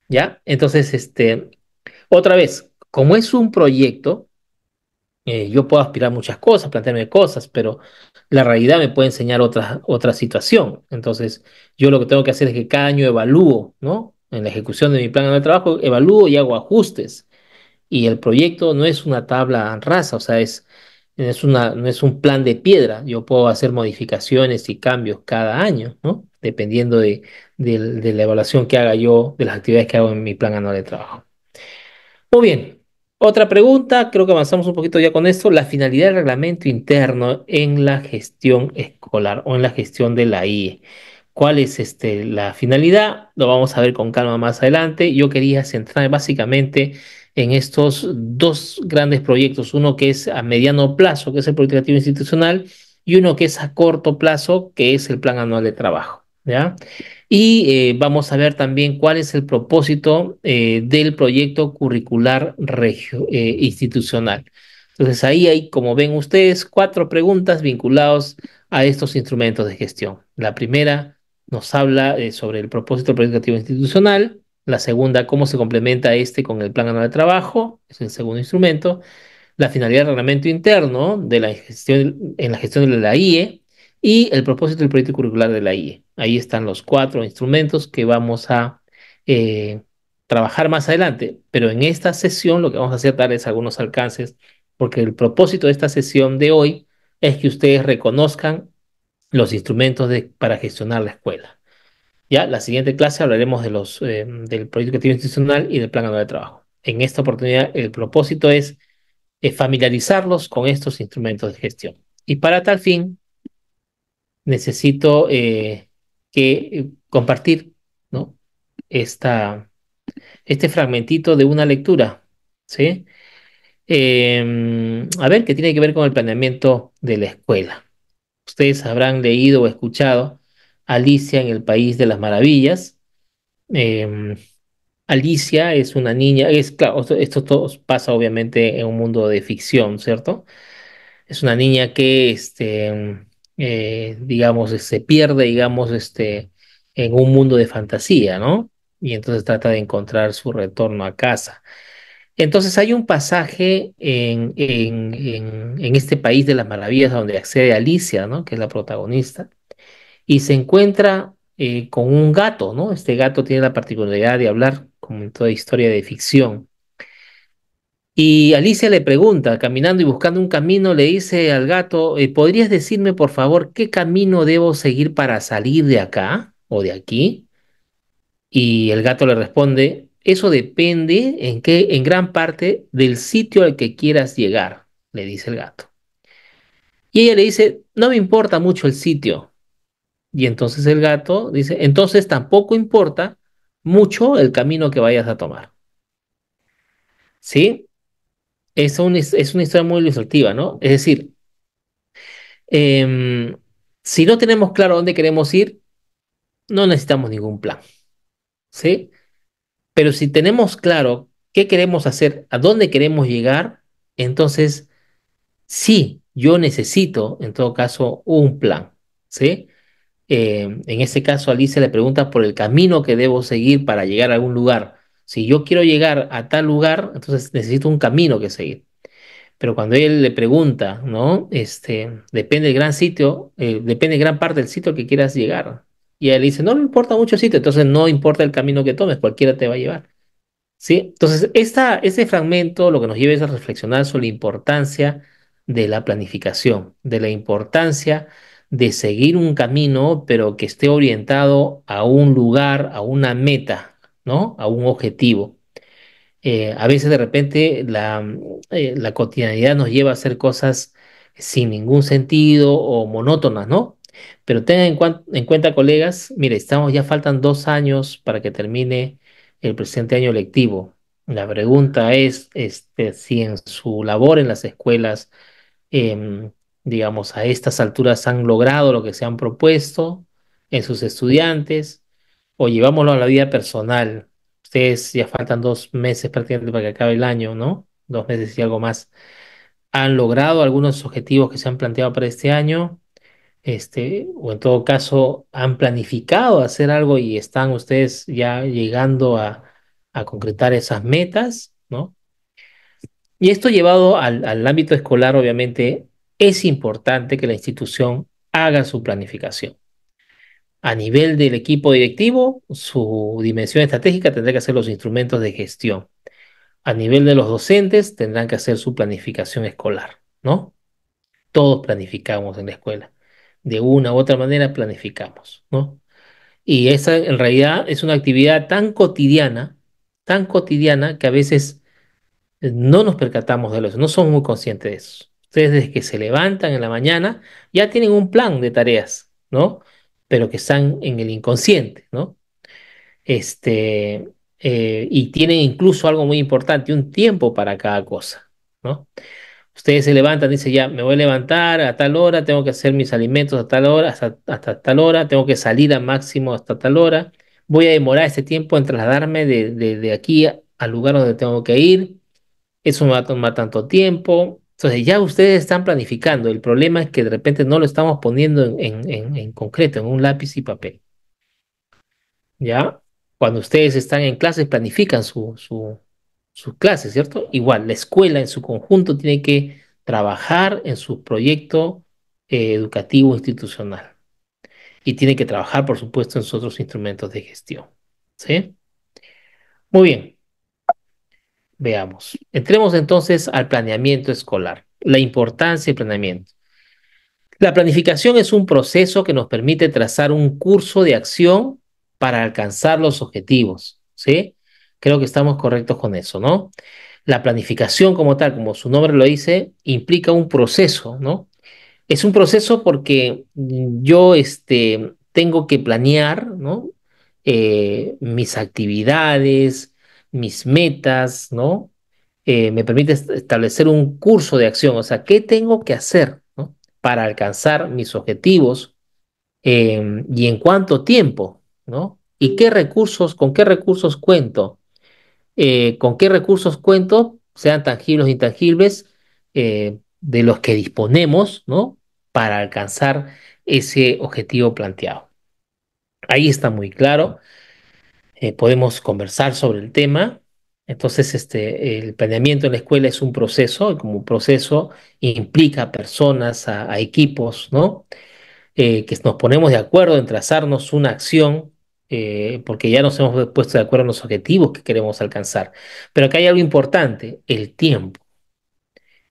¿Ya? Entonces, este, otra vez, como es un proyecto, eh, yo puedo aspirar muchas cosas, plantearme cosas, pero la realidad me puede enseñar otra, otra situación. Entonces, yo lo que tengo que hacer es que cada año evalúo, ¿no? En la ejecución de mi plan de trabajo, evalúo y hago ajustes. Y el proyecto no es una tabla rasa, o sea, es, es una, no es un plan de piedra. Yo puedo hacer modificaciones y cambios cada año, ¿no? Dependiendo de, de, de la evaluación que haga yo, de las actividades que hago en mi plan anual de trabajo. Muy bien, otra pregunta, creo que avanzamos un poquito ya con esto, la finalidad del reglamento interno en la gestión escolar o en la gestión de la IE. ¿Cuál es este, la finalidad? Lo vamos a ver con calma más adelante. Yo quería centrarme básicamente en estos dos grandes proyectos, uno que es a mediano plazo, que es el proyecto institucional, y uno que es a corto plazo, que es el plan anual de trabajo. ¿ya? Y eh, vamos a ver también cuál es el propósito eh, del proyecto curricular eh, institucional. Entonces ahí hay, como ven ustedes, cuatro preguntas vinculadas a estos instrumentos de gestión. La primera nos habla sobre el propósito del educativo institucional. La segunda, cómo se complementa este con el plan anual de trabajo, es el segundo instrumento. La finalidad del reglamento interno de la gestión, en la gestión de la IE, y el propósito del proyecto curricular de la IE. Ahí están los cuatro instrumentos que vamos a eh, trabajar más adelante, pero en esta sesión lo que vamos a hacer es darles algunos alcances, porque el propósito de esta sesión de hoy es que ustedes reconozcan los instrumentos para gestionar la escuela. Ya la siguiente clase hablaremos de los, eh, del proyecto educativo institucional y del plan de trabajo. En esta oportunidad el propósito es eh, familiarizarlos con estos instrumentos de gestión. Y para tal fin necesito eh, que compartir ¿no? este fragmentito de una lectura, ¿sí? Em, a ver, ¿qué tiene que ver con el planeamiento de la escuela. Ustedes habrán leído o escuchado Alicia en el País de las Maravillas. Em, Alicia es una niña, es claro, esto todo pasa obviamente en un mundo de ficción, ¿cierto? Es una niña que este, eh, digamos, eh, se pierde, digamos, este, en un mundo de fantasía, ¿no? Y entonces trata de encontrar su retorno a casa. Entonces hay un pasaje en, en, este país de las maravillas donde accede Alicia, ¿no? Que es la protagonista, y se encuentra eh, con un gato, ¿no? Este gato tiene la particularidad de hablar, como en toda historia de ficción. Y Alicia le pregunta, caminando y buscando un camino, le dice al gato, eh, ¿podrías decirme por favor qué camino debo seguir para salir de acá o de aquí? Y el gato le responde, eso depende en, en gran parte del sitio al que quieras llegar, le dice el gato. Y ella le dice, no me importa mucho el sitio. Y entonces el gato dice, entonces tampoco importa mucho el camino que vayas a tomar. ¿Sí? es, es una historia muy ilustrativa, ¿no? Es decir, em, si no tenemos claro dónde queremos ir, no necesitamos ningún plan, ¿sí? Pero si tenemos claro qué queremos hacer, a dónde queremos llegar, entonces sí, yo necesito, en todo caso, un plan, ¿sí? Em, en este caso, Alicia le pregunta por el camino que debo seguir para llegar a algún lugar. Si yo quiero llegar a tal lugar, entonces necesito un camino que seguir. Pero cuando él le pregunta, ¿no? Este, depende del gran sitio, eh, depende gran parte del sitio que quieras llegar. Y él dice, no me importa mucho el sitio, entonces no importa el camino que tomes, cualquiera te va a llevar. ¿Sí? Entonces, esta, este fragmento lo que nos lleva es a reflexionar sobre la importancia de la planificación, de la importancia de seguir un camino, pero que esté orientado a un lugar, a una meta, ¿no? A un objetivo. Eh, a veces de repente la, eh, la cotidianidad nos lleva a hacer cosas sin ningún sentido o monótonas, ¿no? Pero tengan en, cuenta, colegas, mire, estamos ya faltan dos años para que termine el presente año lectivo. La pregunta es este, si en su labor en las escuelas, em, digamos, a estas alturas han logrado lo que se han propuesto en sus estudiantes, o llevámoslo a la vida personal. Ustedes ya faltan dos meses prácticamente para que acabe el año, ¿no? Dos meses y algo más. ¿Han logrado algunos objetivos que se han planteado para este año? Este, o en todo caso, ¿han planificado hacer algo y están ustedes ya llegando a, concretar esas metas, ¿no? Y esto llevado al ámbito escolar, obviamente, es importante que la institución haga su planificación a nivel del equipo directivo, su dimensión estratégica tendrá que ser los instrumentos de gestión. A nivel de los docentes, tendrán que hacer su planificación escolar, ¿no? Todos planificamos en la escuela. De una u otra manera planificamos, ¿no? Y esa en realidad es una actividad tan cotidiana, tan cotidiana que a veces eh, no nos percatamos de eso, no somos muy conscientes de eso. Ustedes desde que se levantan en la mañana ya tienen un plan de tareas, ¿no? pero que están en el inconsciente, ¿no? Este, eh, y tienen incluso algo muy importante, un tiempo para cada cosa, ¿no? Ustedes se levantan, dicen, ya, me voy a levantar a tal hora, tengo que hacer mis alimentos a tal hora, hasta, tal hora, tengo que salir a máximo hasta tal hora, voy a demorar ese tiempo en trasladarme de, aquí al lugar donde tengo que ir, eso me va a tomar tanto tiempo, entonces ya ustedes están planificando, el problema es que de repente no lo estamos poniendo en, concreto, en un lápiz y papel. ¿Ya? Cuando ustedes están en clases, planifican sus clases, ¿cierto? Igual, la escuela en su conjunto tiene que trabajar en su proyecto eh, educativo institucional. Y tiene que trabajar, por supuesto, en sus otros instrumentos de gestión. ¿Sí? Muy bien. Veamos. Entremos entonces al planeamiento escolar, la importancia del planeamiento. La planificación es un proceso que nos permite trazar un curso de acción para alcanzar los objetivos, ¿sí? Creo que estamos correctos con eso, ¿no? La planificación como tal, como su nombre lo dice, implica un proceso, ¿no? Es un proceso porque yo este, tengo que planear, ¿no? Eh, mis actividades, mis metas, ¿no? Eh, me permite establecer un curso de acción, o sea, ¿qué tengo que hacer ¿no? para alcanzar mis objetivos em, y en cuánto tiempo, ¿no? ¿Y qué recursos, con qué recursos cuento? Eh, ¿Con qué recursos cuento, sean tangibles o intangibles, eh, de los que disponemos, ¿no? Para alcanzar ese objetivo planteado. Ahí está muy claro. Eh, podemos conversar sobre el tema. Entonces, este, el planeamiento en la escuela es un proceso, y como proceso implica personas, a, equipos, ¿no? Eh, que nos ponemos de acuerdo en trazarnos una acción, eh, porque ya nos hemos puesto de acuerdo en los objetivos que queremos alcanzar. Pero acá hay algo importante, el tiempo.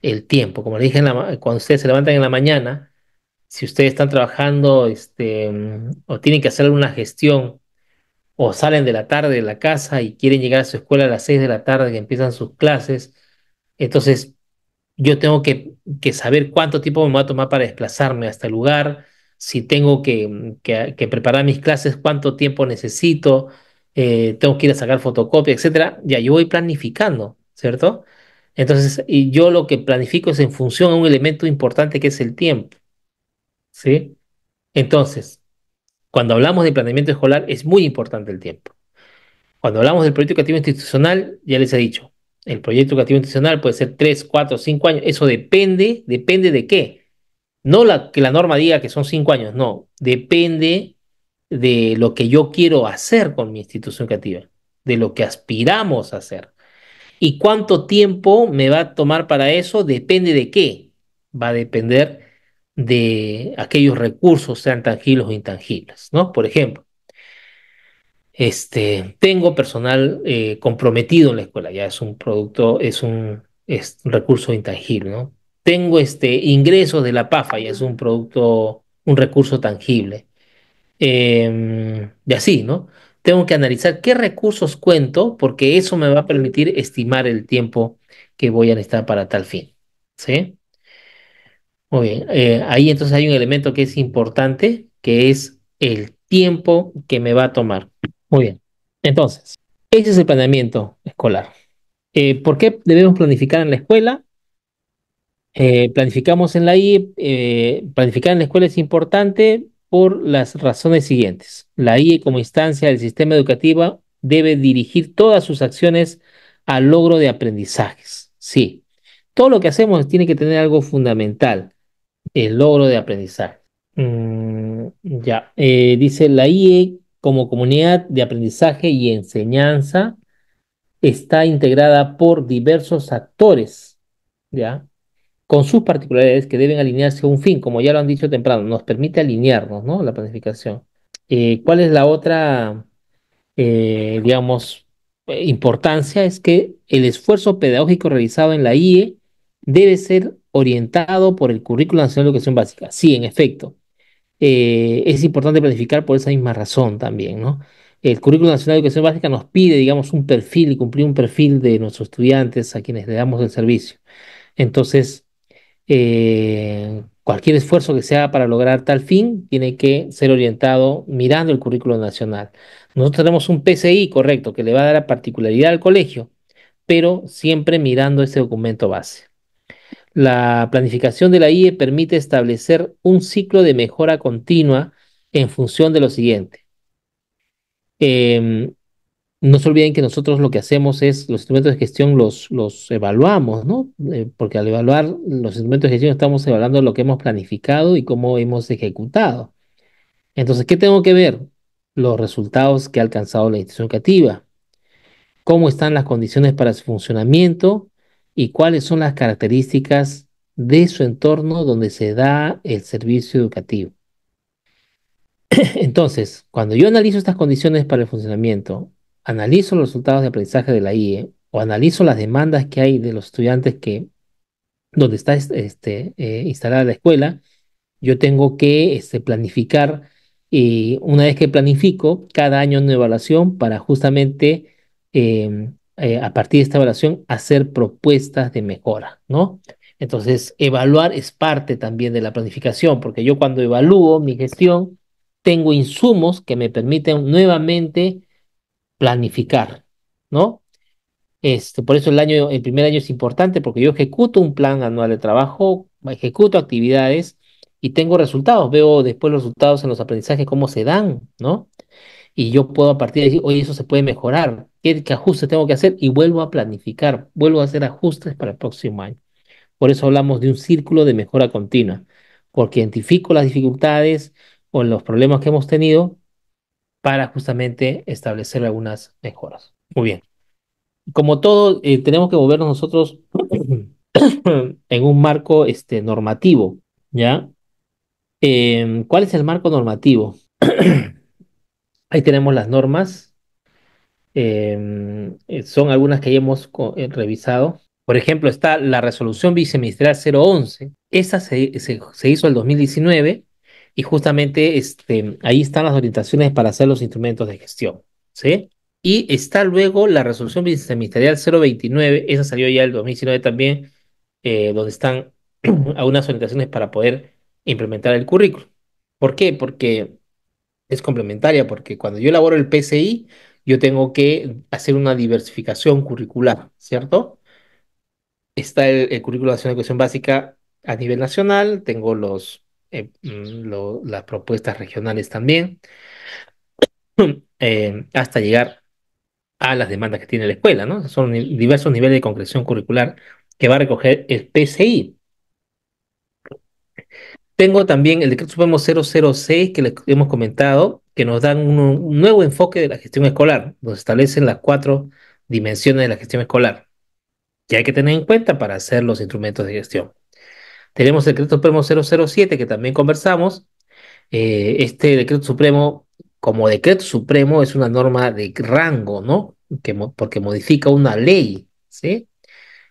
El tiempo, como les dije, cuando ustedes se levantan en la mañana, si ustedes están trabajando este, mm, o tienen que hacer alguna gestión o salen de la tarde de la casa y quieren llegar a su escuela a las 6 de la tarde que empiezan sus clases. Entonces, yo tengo que, saber cuánto tiempo me va a tomar para desplazarme hasta el este lugar, si tengo que, preparar mis clases, cuánto tiempo necesito, eh, tengo que ir a sacar fotocopia, etc. Ya, yo voy planificando, ¿cierto? Entonces, y yo lo que planifico es en función a un elemento importante que es el tiempo. ¿Sí? Entonces, cuando hablamos de planeamiento escolar es muy importante el tiempo. Cuando hablamos del proyecto educativo institucional, ya les he dicho, el proyecto educativo institucional puede ser 3, 4, 5 años, eso depende, depende de qué. No la, que la norma diga que son 5 años, no, depende de lo que yo quiero hacer con mi institución educativa, de lo que aspiramos a hacer. ¿Y cuánto tiempo me va a tomar para eso? Depende de qué. Va a depender de aquellos recursos, sean tangibles o intangibles, ¿no? Por ejemplo, este, tengo personal eh, comprometido en la escuela, ya es un producto, es un, recurso intangible, ¿no? Tengo este, ingresos de la PAFA, ya es un producto, un recurso tangible. Em, y así, ¿no? Tengo que analizar qué recursos cuento porque eso me va a permitir estimar el tiempo que voy a necesitar para tal fin, ¿sí? Muy bien, eh, ahí entonces hay un elemento que es importante, que es el tiempo que me va a tomar. Muy bien, entonces, ese es el planeamiento escolar. Eh, ¿Por qué debemos planificar en la escuela? Eh, planificamos en la IE, planificar en la escuela es importante por las razones siguientes. La IE como instancia del sistema educativo debe dirigir todas sus acciones al logro de aprendizajes. Sí, todo lo que hacemos tiene que tener algo fundamental el logro de aprendizaje. Mm, ya, eh, dice la IE como comunidad de aprendizaje y enseñanza está integrada por diversos actores, ¿ya? Con sus particularidades que deben alinearse a un fin, como ya lo han dicho temprano, nos permite alinearnos, ¿no? La planificación. Eh, ¿Cuál es la otra, eh, digamos, importancia? Es que el esfuerzo pedagógico realizado en la IE debe ser orientado por el Currículo Nacional de Educación Básica. Sí, en efecto. Eh, es importante planificar por esa misma razón también, ¿no? El Currículo Nacional de Educación Básica nos pide, digamos, un perfil y cumplir un perfil de nuestros estudiantes a quienes le damos el servicio. Entonces, eh, cualquier esfuerzo que se haga para lograr tal fin tiene que ser orientado mirando el currículo nacional. Nosotros tenemos un PCI, correcto, que le va a dar la particularidad al colegio, pero siempre mirando ese documento base. La planificación de la IE permite establecer un ciclo de mejora continua en función de lo siguiente. Em, no se olviden que nosotros lo que hacemos es los instrumentos de gestión los, evaluamos, ¿no? Eh, porque al evaluar los instrumentos de gestión estamos evaluando lo que hemos planificado y cómo hemos ejecutado. Entonces, ¿qué tengo que ver? Los resultados que ha alcanzado la institución educativa, cómo están las condiciones para su funcionamiento y cuáles son las características de su entorno donde se da el servicio educativo. Entonces, cuando yo analizo estas condiciones para el funcionamiento, analizo los resultados de aprendizaje de la IE o analizo las demandas que hay de los estudiantes que donde está este, eh, instalada la escuela, yo tengo que este, planificar y eh, una vez que planifico, cada año una evaluación para justamente em, eh, a partir de esta evaluación, hacer propuestas de mejora, ¿no? Entonces, evaluar es parte también de la planificación, porque yo cuando evalúo mi gestión, tengo insumos que me permiten nuevamente planificar, ¿no? Este, por eso el año, el primer año es importante, porque yo ejecuto un plan anual de trabajo, ejecuto actividades y tengo resultados. Veo después los resultados en los aprendizajes, cómo se dan, ¿no? Y yo puedo a partir de ahí, oye, eso se puede mejorar qué, ajustes tengo que hacer y vuelvo a planificar, vuelvo a hacer ajustes para el próximo año. Por eso hablamos de un círculo de mejora continua, porque identifico las dificultades o los problemas que hemos tenido para justamente establecer algunas mejoras. Muy bien. Como todo, eh, tenemos que movernos nosotros en un marco este, normativo, ¿ya? Em, ¿Cuál es el marco normativo? Ahí tenemos las normas Em, eh, son algunas que ya hemos eh, revisado. Por ejemplo, está la resolución viceministerial 011. Esa se, se, hizo el 2019 y justamente este, ahí están las orientaciones para hacer los instrumentos de gestión. ¿sí? Y está luego la resolución viceministerial 029, esa salió ya el 2019 también, eh, donde están algunas orientaciones para poder implementar el currículo ¿Por qué? Porque es complementaria, porque cuando yo elaboro el PCI, yo tengo que hacer una diversificación curricular, ¿cierto? Está el, currículo de educación básica a nivel nacional, tengo los, eh, mm, las propuestas regionales también, eh, hasta llegar a las demandas que tiene la escuela, ¿no? Son diversos niveles de concreción curricular que va a recoger el PCI. Tengo también el decreto supremo 006 que les hemos comentado, que nos dan un, nuevo enfoque de la gestión escolar, nos establecen las cuatro dimensiones de la gestión escolar, que hay que tener en cuenta para hacer los instrumentos de gestión. Tenemos el decreto supremo 007 que también conversamos. Eh, este decreto supremo, como decreto supremo, es una norma de rango, ¿no? Que, porque modifica una ley, ¿sí?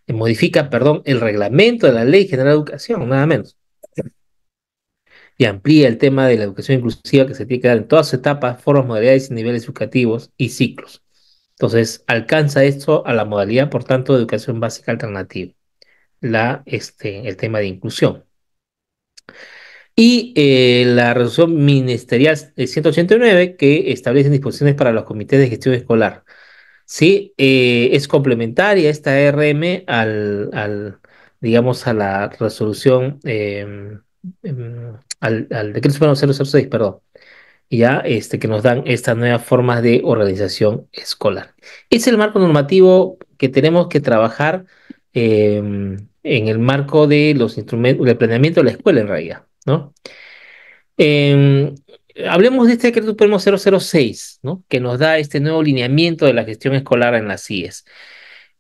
Eh, modifica, perdón, el reglamento de la Ley General de Educación, nada menos y amplía el tema de la educación inclusiva que se tiene que dar en todas etapas, formas, modalidades y niveles educativos y ciclos. Entonces, alcanza esto a la modalidad, por tanto, de educación básica alternativa, la, este, el tema de inclusión. Y eh, la resolución ministerial 189 que establece disposiciones para los comités de gestión escolar. Sí, eh, es complementaria esta e RM al, digamos, a la resolución em, em, al, decreto supremo 006, perdón, ya este, que nos dan estas nuevas formas de organización escolar. Es el marco normativo que tenemos que trabajar em, en el marco de los instrumentos, del planeamiento de la escuela en realidad, ¿no? Em, hablemos de este decreto supremo 006, ¿no? Que nos da este nuevo lineamiento de la gestión escolar en las CIES.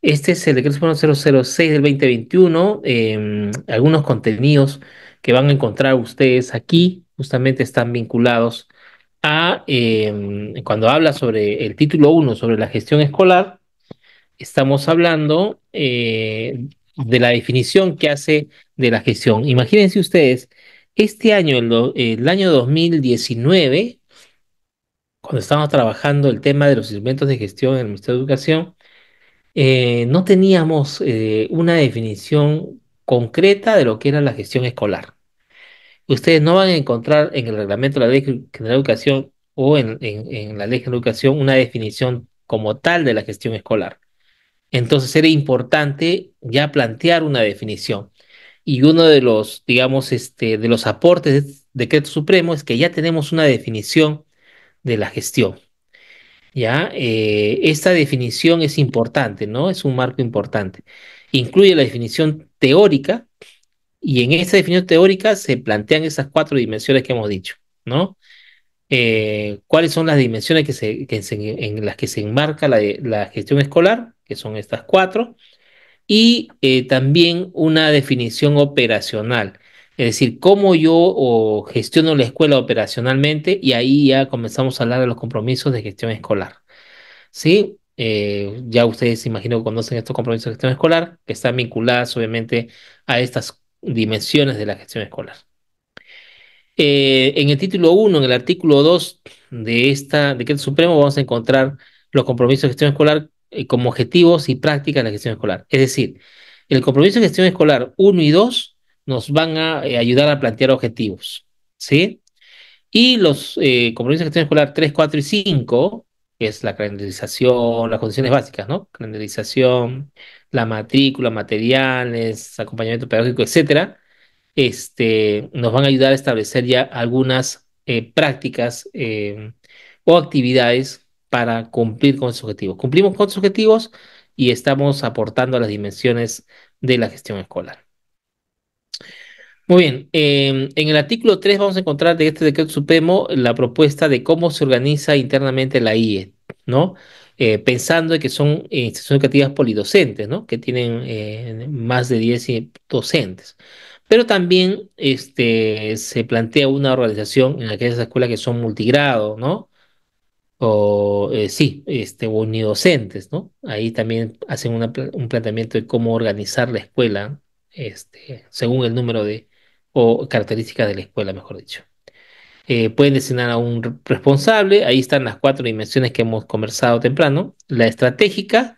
Este es el decreto supremo 006 del 2021. Em, algunos contenidos que van a encontrar ustedes aquí, justamente están vinculados a, em, cuando habla sobre el título 1, sobre la gestión escolar, estamos hablando eh, de la definición que hace de la gestión. Imagínense ustedes, este año, el, año 2019, cuando estábamos trabajando el tema de los instrumentos de gestión en el Ministerio de Educación, eh, no teníamos eh, una definición concreta de lo que era la gestión escolar. Ustedes no van a encontrar en el reglamento de la Ley General de Educación o en, en, la Ley General de Educación una definición como tal de la gestión escolar. Entonces era importante ya plantear una definición. Y uno de los, digamos, este, de los aportes de este decreto supremo es que ya tenemos una definición de la gestión. ¿ya? Eh, esta definición es importante, ¿no? Es un marco importante incluye la definición teórica y en esa definición teórica se plantean esas cuatro dimensiones que hemos dicho, ¿no? Eh, ¿Cuáles son las dimensiones que se, en las que se enmarca la, gestión escolar? Que son estas cuatro. Y eh, también una definición operacional, es decir, cómo yo gestiono la escuela operacionalmente y ahí ya comenzamos a hablar de los compromisos de gestión escolar. ¿Sí? Eh, ya ustedes, imagino, conocen estos compromisos de gestión escolar, que están vinculados, obviamente a estas dimensiones de la gestión escolar. Eh, en el título 1, en el artículo 2 de esta decreto supremo, vamos a encontrar los compromisos de gestión escolar eh, como objetivos y prácticas de la gestión escolar. Es decir, el compromiso de gestión escolar 1 y 2 nos van a ayudar a plantear objetivos, ¿sí? Y los compromisos de gestión escolar 3, 4 y 5 que es la calendarización, las condiciones básicas, ¿no? la matrícula, materiales, acompañamiento pedagógico, etcétera, este, nos van a ayudar a establecer ya algunas eh, prácticas eh, o actividades para cumplir con esos objetivos. Cumplimos con esos objetivos y estamos aportando a las dimensiones de la gestión escolar. Muy bien, em, en el artículo 3 vamos a encontrar de este decreto supremo la propuesta de cómo se organiza internamente la IE, ¿no? Eh, pensando que son instituciones educativas polidocentes, ¿no? Que tienen eh, más de 10 eh, docentes. Pero también este, se plantea una organización en aquellas escuelas que son multigrado, ¿no? O eh, sí, este, unidocentes, ¿no? Ahí también hacen un planteamiento de cómo organizar la escuela este, según el número de, o características de la escuela, mejor dicho. Eh, pueden designar a un responsable, ahí están las cuatro dimensiones que hemos conversado temprano, la estratégica,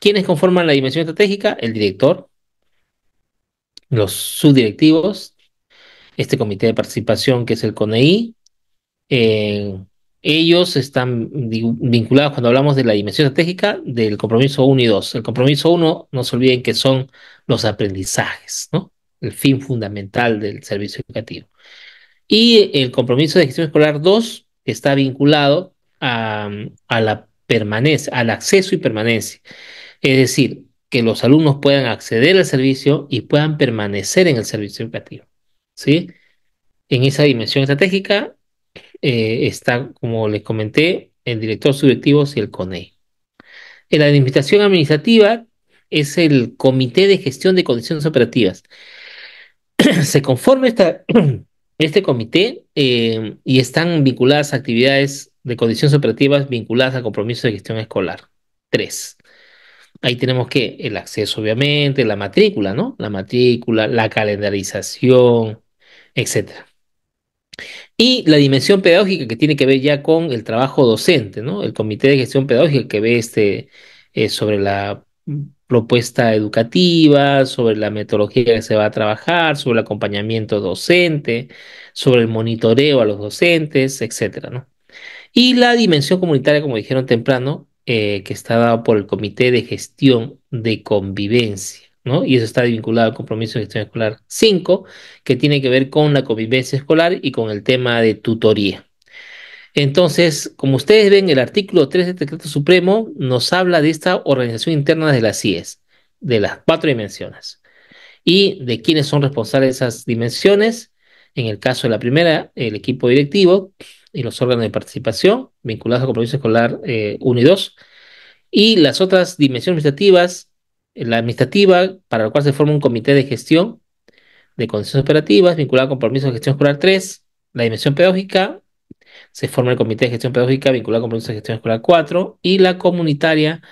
¿Quiénes conforman la dimensión estratégica? El director, los subdirectivos, este comité de participación que es el CONEI, eh, ellos están vinculados cuando hablamos de la dimensión estratégica del compromiso 1 y 2. El compromiso 1, no se olviden que son los aprendizajes, ¿no? el fin fundamental del servicio educativo. Y el compromiso de gestión escolar 2 está vinculado a, la permanencia, al acceso y permanencia. Es decir, que los alumnos puedan acceder al servicio y puedan permanecer en el servicio educativo. ¿sí? En esa dimensión estratégica eh, está, como les comenté, el director subjetivo y el CONEI. En la administración administrativa es el Comité de Gestión de Condiciones Operativas. se conforma este comité em, y están vinculadas a actividades de condiciones operativas vinculadas a compromisos de gestión escolar. Tres. Ahí tenemos que el acceso, obviamente, la matrícula, ¿no? La matrícula, la calendarización, etc. Y la dimensión pedagógica que tiene que ver ya con el trabajo docente, ¿no? El Comité de Gestión Pedagógica que ve este, eh, sobre la propuesta educativa, sobre la metodología que se va a trabajar, sobre el acompañamiento docente, sobre el monitoreo a los docentes, etc. ¿no? Y la dimensión comunitaria, como dijeron temprano, eh, que está dada por el Comité de Gestión de Convivencia, ¿no? Y eso está vinculado al compromiso de gestión escolar 5, que tiene que ver con la convivencia escolar y con el tema de tutoría. Entonces, como ustedes ven, el artículo 3 del Decreto Supremo nos habla de esta organización interna de las CIES, de las cuatro dimensiones, y de quiénes son responsables de esas dimensiones. En el caso de la primera, el equipo directivo y los órganos de participación vinculados al compromiso escolar 1 eh, y 2. Y las otras dimensiones administrativas, la administrativa, para la cual se forma un comité de gestión de condiciones operativas vinculado al compromiso de gestión escolar 3, la dimensión pedagógica se forma el Comité de Gestión Pedagógica vinculado al Compromiso de Gestión Escolar 4 y la comunitaria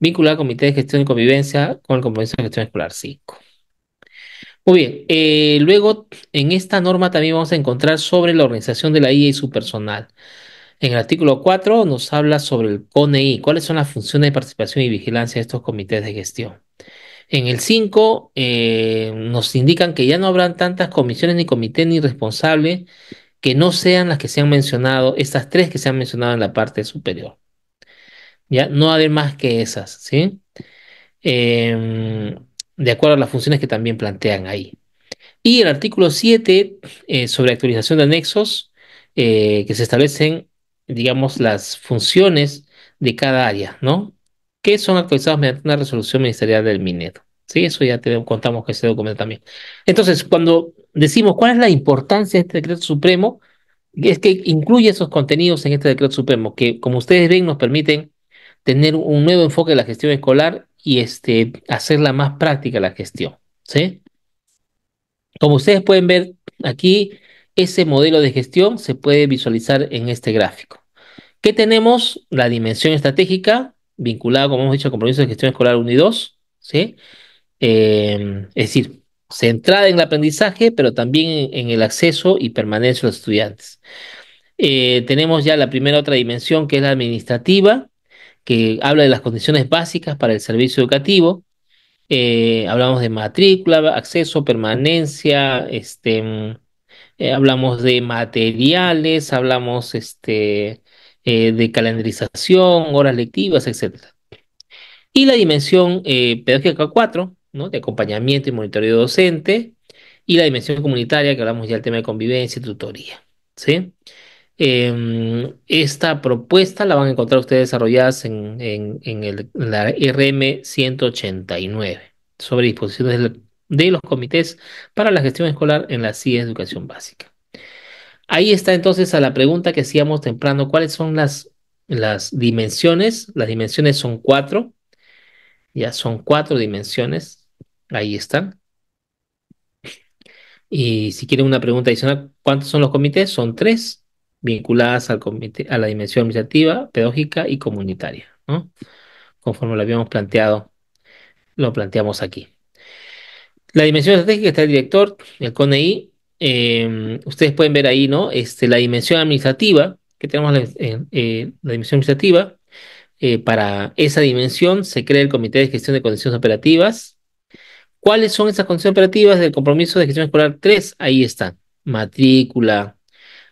vinculada al Comité de Gestión y Convivencia con el Compromiso de Gestión Escolar 5. Muy bien, eh, luego en esta norma también vamos a encontrar sobre la organización de la IA y su personal. En el artículo 4 nos habla sobre el CONEI, cuáles son las funciones de participación y vigilancia de estos comités de gestión. En el 5 eh, nos indican que ya no habrán tantas comisiones ni comités ni responsable que no sean las que se han mencionado, estas tres que se han mencionado en la parte superior. Ya no hay más que esas, ¿sí? Em, de acuerdo a las funciones que también plantean ahí. Y el artículo 7 eh, sobre actualización de anexos, eh, que se establecen, digamos, las funciones de cada área, ¿no? Que son actualizadas mediante una resolución ministerial del MINED. Sí, eso ya te contamos que ese documento también. Entonces, cuando decimos cuál es la importancia de este decreto supremo, es que incluye esos contenidos en este decreto supremo, que como ustedes ven nos permiten tener un nuevo enfoque de la gestión escolar y este, hacerla más práctica la gestión. ¿sí? Como ustedes pueden ver aquí, ese modelo de gestión se puede visualizar en este gráfico. ¿Qué tenemos? La dimensión estratégica, vinculada, como hemos dicho, al compromiso de gestión escolar 1 y 2. ¿sí? Eh, es decir, centrada en el aprendizaje, pero también en, el acceso y permanencia de los estudiantes. Eh, tenemos ya la primera otra dimensión, que es la administrativa, que habla de las condiciones básicas para el servicio educativo. Eh, hablamos de matrícula, acceso, permanencia, este, mm, eh, hablamos de materiales, hablamos este, de calendarización, horas lectivas, etc. Y la dimensión pedagógica 4, de acompañamiento y monitoreo docente, y la dimensión comunitaria, que hablamos ya del tema de convivencia y tutoría. Em, esta propuesta la van a encontrar ustedes desarrolladas en, la RM 189 sobre disposiciones de los comités para la gestión escolar en la CIE Educación Básica. Ahí está entonces a la pregunta que hacíamos temprano, ¿cuáles son las, las dimensiones? Las dimensiones son cuatro, ya son cuatro dimensiones Ahí están. Y si quieren una pregunta adicional, ¿cuántos son los comités? Son tres vinculadas al comité, a la dimensión administrativa, pedagógica y comunitaria, Conforme lo habíamos planteado, lo planteamos aquí. La dimensión estratégica está el director, el CONEI. Em, ustedes pueden ver ahí, ¿no? Este, la dimensión administrativa, que tenemos la eh, eh, dimensión administrativa. Eh, para esa dimensión se crea el Comité de Gestión de Condiciones Operativas, ¿Cuáles son esas condiciones operativas del compromiso de gestión escolar 3? Ahí están. Matrícula,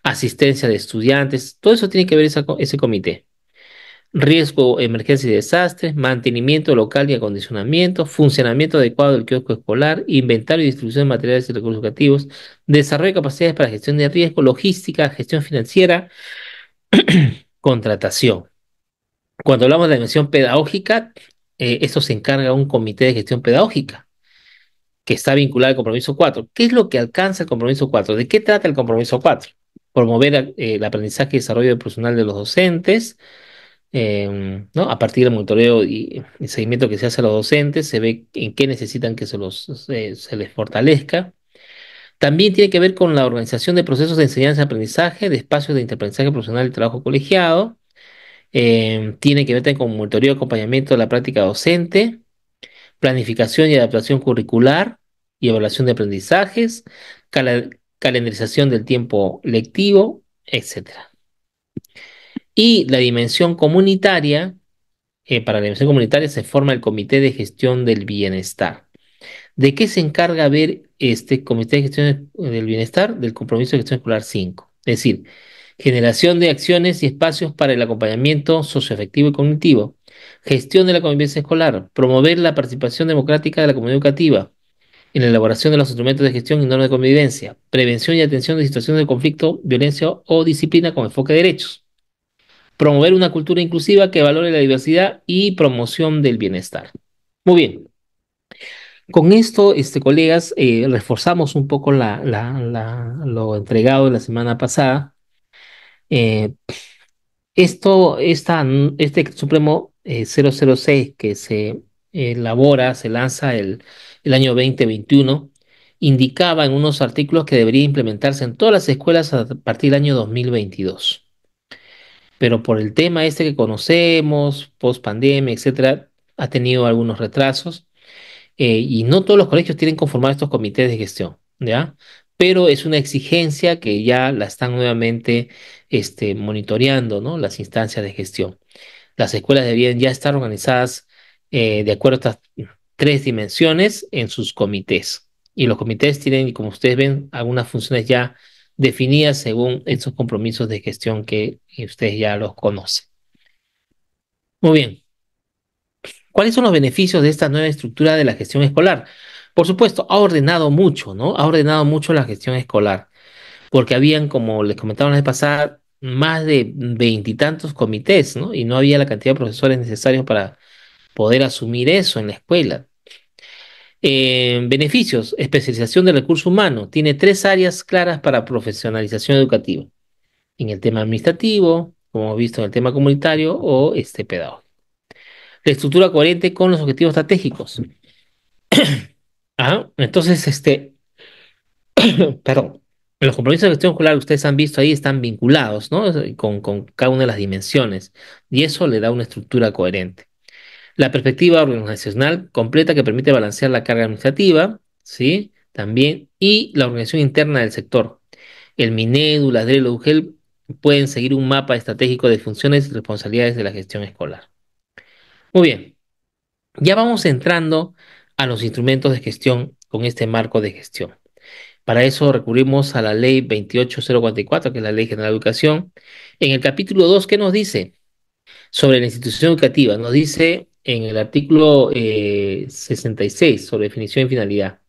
asistencia de estudiantes, todo eso tiene que ver esa, ese comité. Riesgo, emergencia y desastre, mantenimiento local y acondicionamiento, funcionamiento adecuado del kiosco escolar, inventario y distribución de materiales y recursos educativos, desarrollo de capacidades para gestión de riesgo, logística, gestión financiera, contratación. Cuando hablamos de dimensión pedagógica, eh, eso se encarga un comité de gestión pedagógica que está vinculada al compromiso 4. ¿Qué es lo que alcanza el compromiso 4? ¿De qué trata el compromiso 4? Promover eh, el aprendizaje y desarrollo profesional de los docentes, em, ¿no? A partir del monitoreo y seguimiento que se hace a los docentes, se ve en qué necesitan que se, los, se les fortalezca. También tiene que ver con la organización de procesos de enseñanza-aprendizaje, y de espacios de interaprendizaje profesional y trabajo colegiado. Em, tiene que ver también con monitoreo y acompañamiento de la práctica docente planificación y adaptación curricular y evaluación de aprendizajes, calendarización del tiempo lectivo, etc. Y la dimensión comunitaria, eh, para la dimensión comunitaria se forma el Comité de Gestión del Bienestar. ¿De qué se encarga ver este Comité de Gestión del Bienestar? Del Compromiso de Gestión Escolar 5. Es decir, generación de acciones y espacios para el acompañamiento socioafectivo y cognitivo, gestión de la convivencia escolar, promover la participación democrática de la comunidad educativa en la elaboración de los instrumentos de gestión y normas de convivencia, prevención y atención de situaciones de conflicto, violencia o disciplina con enfoque de derechos, promover una cultura inclusiva que valore la diversidad y promoción del bienestar. Muy bien. Con esto, este, colegas, eh, reforzamos un poco lo entregado la semana pasada. Eh, esto, esta, este Supremo 006 eh, que se eh, elabora, se lanza el, el año 2021, indicaba en unos artículos que debería implementarse en todas las escuelas a partir del año 2022. Pero por el tema este que conocemos, post pandemia, etcétera, ha tenido algunos retrasos eh, y no todos los colegios tienen conformar estos comités de gestión, ¿ya? Pero es una exigencia que ya la están nuevamente este, monitoreando, ¿no? Las instancias de gestión. Las escuelas debían ya estar organizadas eh, de acuerdo a estas tres dimensiones en sus comités. Y los comités tienen, como ustedes ven, algunas funciones ya definidas según esos compromisos de gestión que ustedes ya los conocen. Muy bien. ¿Cuáles son los beneficios de esta nueva estructura de la gestión escolar? Por supuesto, ha ordenado mucho, ¿no? Ha ordenado mucho la gestión escolar, porque habían, como les comentaba la vez pasada, más de veintitantos comités, ¿no? Y no había la cantidad de profesores necesarios para poder asumir eso en la escuela. Eh, beneficios, especialización del recurso humano. Tiene tres áreas claras para profesionalización educativa. En el tema administrativo, como hemos visto en el tema comunitario o este pedagógico. La estructura coherente con los objetivos estratégicos. Ah, entonces, este, perdón, los compromisos de gestión escolar que ustedes han visto ahí están vinculados, ¿no? Con, cada una de las dimensiones. Y eso le da una estructura coherente. La perspectiva organizacional completa que permite balancear la carga administrativa, ¿sí? También, y la organización interna del sector. El MINEDU, la DREL, UGEL pueden seguir un mapa estratégico de funciones y responsabilidades de la gestión escolar. Muy bien, ya vamos entrando a los instrumentos de gestión con este marco de gestión. Para eso recurrimos a la ley 28044, que es la ley general de educación. En el capítulo 2, ¿qué nos dice? Sobre la institución educativa, nos dice en el artículo 66 eh, sobre definición y finalidad.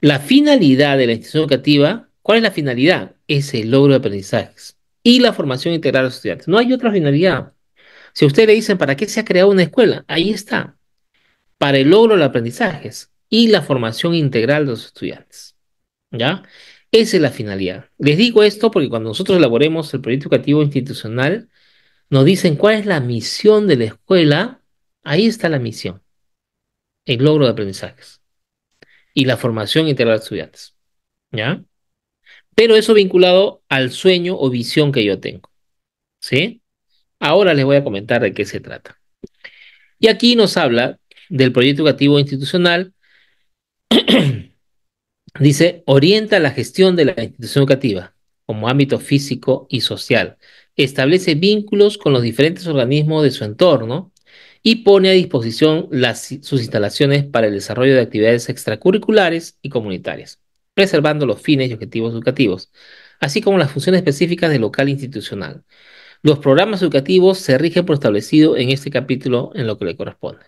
La finalidad de la institución educativa, ¿cuál es la finalidad? Es el logro de aprendizajes y la formación integral de los estudiantes. No hay otra finalidad. Si a usted le dicen, ¿para qué se ha creado una escuela? Ahí está. Para el logro de aprendizajes y la formación integral de los estudiantes. ¿Ya? Esa es la finalidad. Les digo esto porque cuando nosotros elaboremos el proyecto educativo institucional, nos dicen cuál es la misión de la escuela. Ahí está la misión. El logro de aprendizajes. Y la formación integral de estudiantes. ¿Ya? Pero eso vinculado al sueño o visión que yo tengo. ¿Sí? Ahora les voy a comentar de qué se trata. Y aquí nos habla del proyecto educativo institucional Dice, orienta la gestión de la institución educativa como ámbito físico y social, establece vínculos con los diferentes organismos de su entorno y pone a disposición sus instalaciones para el desarrollo de actividades extracurriculares y comunitarias, preservando los fines y objetivos educativos, así como las funciones específicas del local institucional. Los programas educativos se rigen por establecido en este capítulo en lo que le corresponde.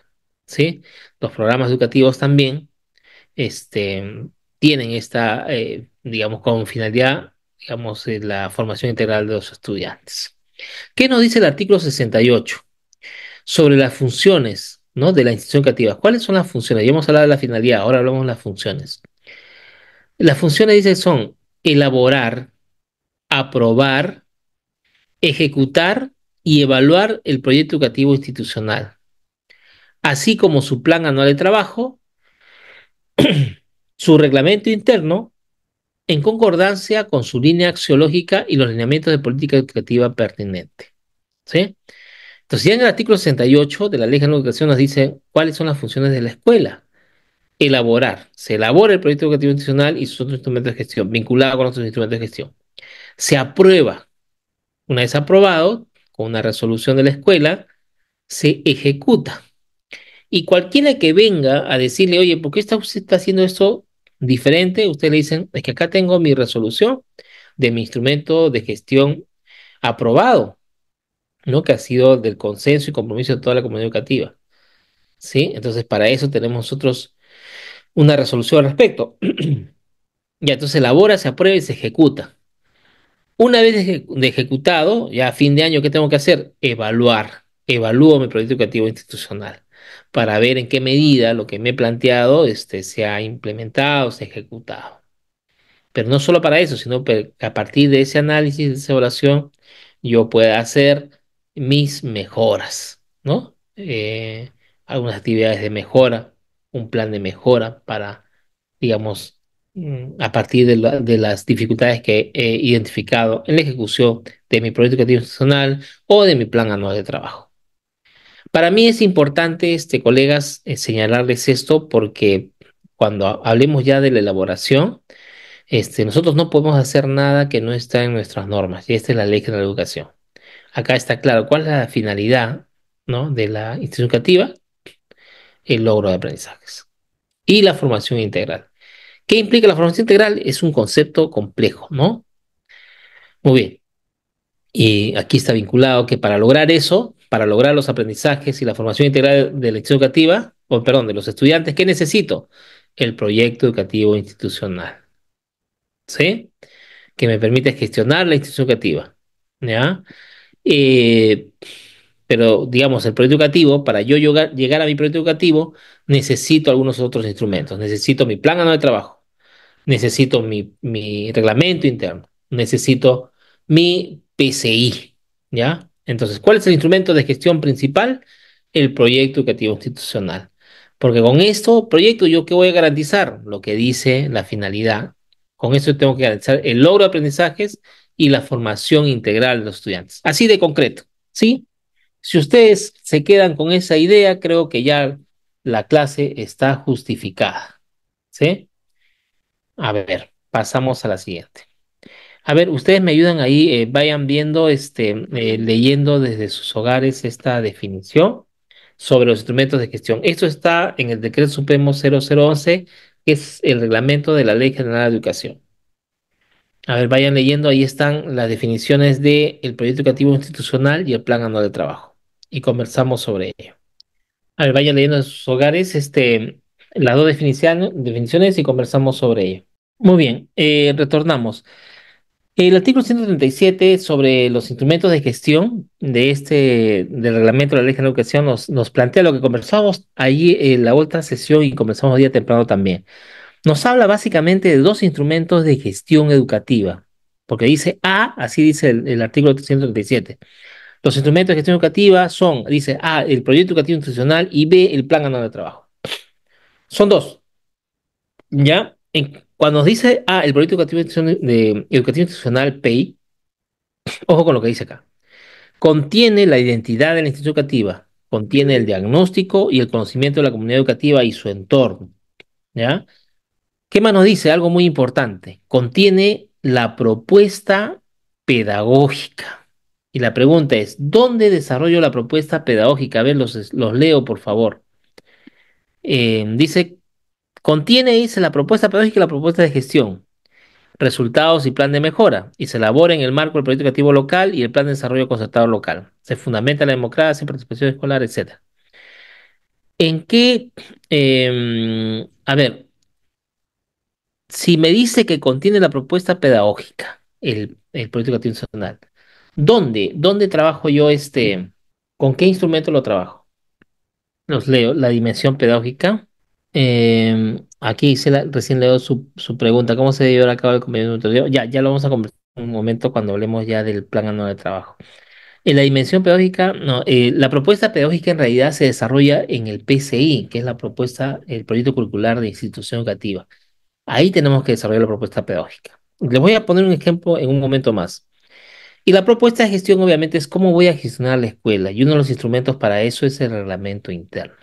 ¿sí? Los programas educativos también este, tienen esta, eh, digamos, con finalidad, digamos, eh, la formación integral de los estudiantes. ¿Qué nos dice el artículo 68 sobre las funciones ¿no? de la institución educativa? ¿Cuáles son las funciones? Ya hemos hablado de la finalidad, ahora hablamos de las funciones. Las funciones, dice, son elaborar, aprobar, ejecutar y evaluar el proyecto educativo institucional, así como su plan anual de trabajo su reglamento interno en concordancia con su línea axiológica y los lineamientos de política educativa pertinente. Entonces, ya en el artículo 68 de la Ley de Educación nos dice cuáles son las funciones de la escuela. Elaborar. Se elabora el proyecto educativo institucional y sus otros instrumentos de gestión, vinculado con otros instrumentos de gestión. Se aprueba. Una vez aprobado, con una resolución de la escuela, se ejecuta. Y cualquiera que venga a decirle, oye, ¿por qué está, usted está haciendo esto? diferente, ustedes le dicen, es que acá tengo mi resolución de mi instrumento de gestión aprobado, ¿no? que ha sido del consenso y compromiso de toda la comunidad educativa. ¿sí? Entonces, para eso tenemos nosotros una resolución al respecto. ya, entonces elabora, se aprueba y se ejecuta. Una vez ejecutado, ya a fin de año, ¿qué tengo que hacer? Evaluar. Evalúo mi proyecto educativo institucional para ver en qué medida lo que me he planteado este, se ha implementado, se ha ejecutado. Pero no solo para eso, sino que a partir de ese análisis, de esa evaluación, yo pueda hacer mis mejoras, ¿no? Eh, algunas actividades de mejora, un plan de mejora para, digamos, mm, a partir de, las dificultades que he identificado en la ejecución de mi proyecto educativo institucional o de mi plan anual de trabajo. Para mí es importante, este, colegas, eh, señalarles esto porque cuando hablemos ya de la elaboración, este, nosotros no podemos hacer nada que no está en nuestras normas y esta es la ley de la educación. Acá está claro cuál es la finalidad ¿no? de la institución educativa, el logro de aprendizajes y la formación integral. ¿Qué implica la formación integral? Es un concepto complejo, ¿no? Muy bien. Y aquí está vinculado que para lograr eso para lograr los aprendizajes y la formación integral de la educativa, o, perdón, de los estudiantes, ¿qué necesito? El proyecto educativo institucional. ¿Sí? Que me permite gestionar la institución educativa. ¿Ya? Eh, pero, digamos, el proyecto educativo, para yo llegar a mi proyecto educativo, necesito algunos otros instrumentos. Necesito mi plan anual de trabajo. Necesito mi, mi reglamento interno. Necesito mi PCI, ¿ya? Entonces, ¿cuál es el instrumento de gestión principal? El proyecto educativo institucional. Porque con esto, proyecto, ¿yo qué voy a garantizar? Lo que dice la finalidad. Con esto tengo que garantizar el logro de aprendizajes y la formación integral de los estudiantes. Así de concreto, ¿sí? Si ustedes se quedan con esa idea, creo que ya la clase está justificada, ¿sí? A ver, pasamos a la siguiente. A ver, ustedes me ayudan ahí, eh, vayan viendo, este, eh, leyendo desde sus hogares esta definición sobre los instrumentos de gestión. Esto está en el Decreto Supremo 0011, que es el reglamento de la Ley General de Educación. A ver, vayan leyendo, ahí están las definiciones del el proyecto educativo institucional y el plan anual de trabajo. Y conversamos sobre ello. A ver, vayan leyendo en sus hogares este, las dos definiciones y conversamos sobre ello. Muy bien, eh, retornamos. El artículo 137 sobre los instrumentos de gestión de este, del reglamento de la ley de educación nos, plantea lo que conversamos allí en la otra sesión y conversamos día temprano también. Nos habla básicamente de dos instrumentos de gestión educativa, porque dice A, así dice el, artículo 137. Los instrumentos de gestión educativa son, dice A, el proyecto educativo institucional y B, el plan anual de trabajo. Son dos. ¿Ya? En, cuando nos dice, ah, el proyecto educativo, institucional PEI, ojo con lo que dice acá, contiene la identidad de la institución educativa, contiene el diagnóstico y el conocimiento de la comunidad educativa y su entorno. ¿Ya? ¿Qué más nos dice? Algo muy importante. Contiene la propuesta pedagógica. Y la pregunta es, ¿dónde desarrollo la propuesta pedagógica? A ver, los, leo, por favor. Eh, dice, Contiene, dice, la propuesta pedagógica y la propuesta de gestión, resultados y plan de mejora, y se elabora en el marco del proyecto educativo local y el plan de desarrollo concertado local. Se fundamenta la democracia, participación escolar, etc. ¿En qué? Em, a ver, si me dice que contiene la propuesta pedagógica, el, el proyecto educativo nacional, ¿dónde, ¿dónde trabajo yo este? ¿Con qué instrumento lo trabajo? Los leo, la dimensión pedagógica, Em, aquí la recién leo su, su pregunta, ¿cómo se dio a cabo el convenio Ya, ya lo vamos a conversar en un momento cuando hablemos ya del plan anual de trabajo. En la dimensión pedagógica, no, eh, la propuesta pedagógica en realidad se desarrolla en el PCI, que es la propuesta, el proyecto curricular de institución educativa. Ahí tenemos que desarrollar la propuesta pedagógica. Les voy a poner un ejemplo en un momento más. Y la propuesta de gestión obviamente es cómo voy a gestionar la escuela y uno de los instrumentos para eso es el reglamento interno.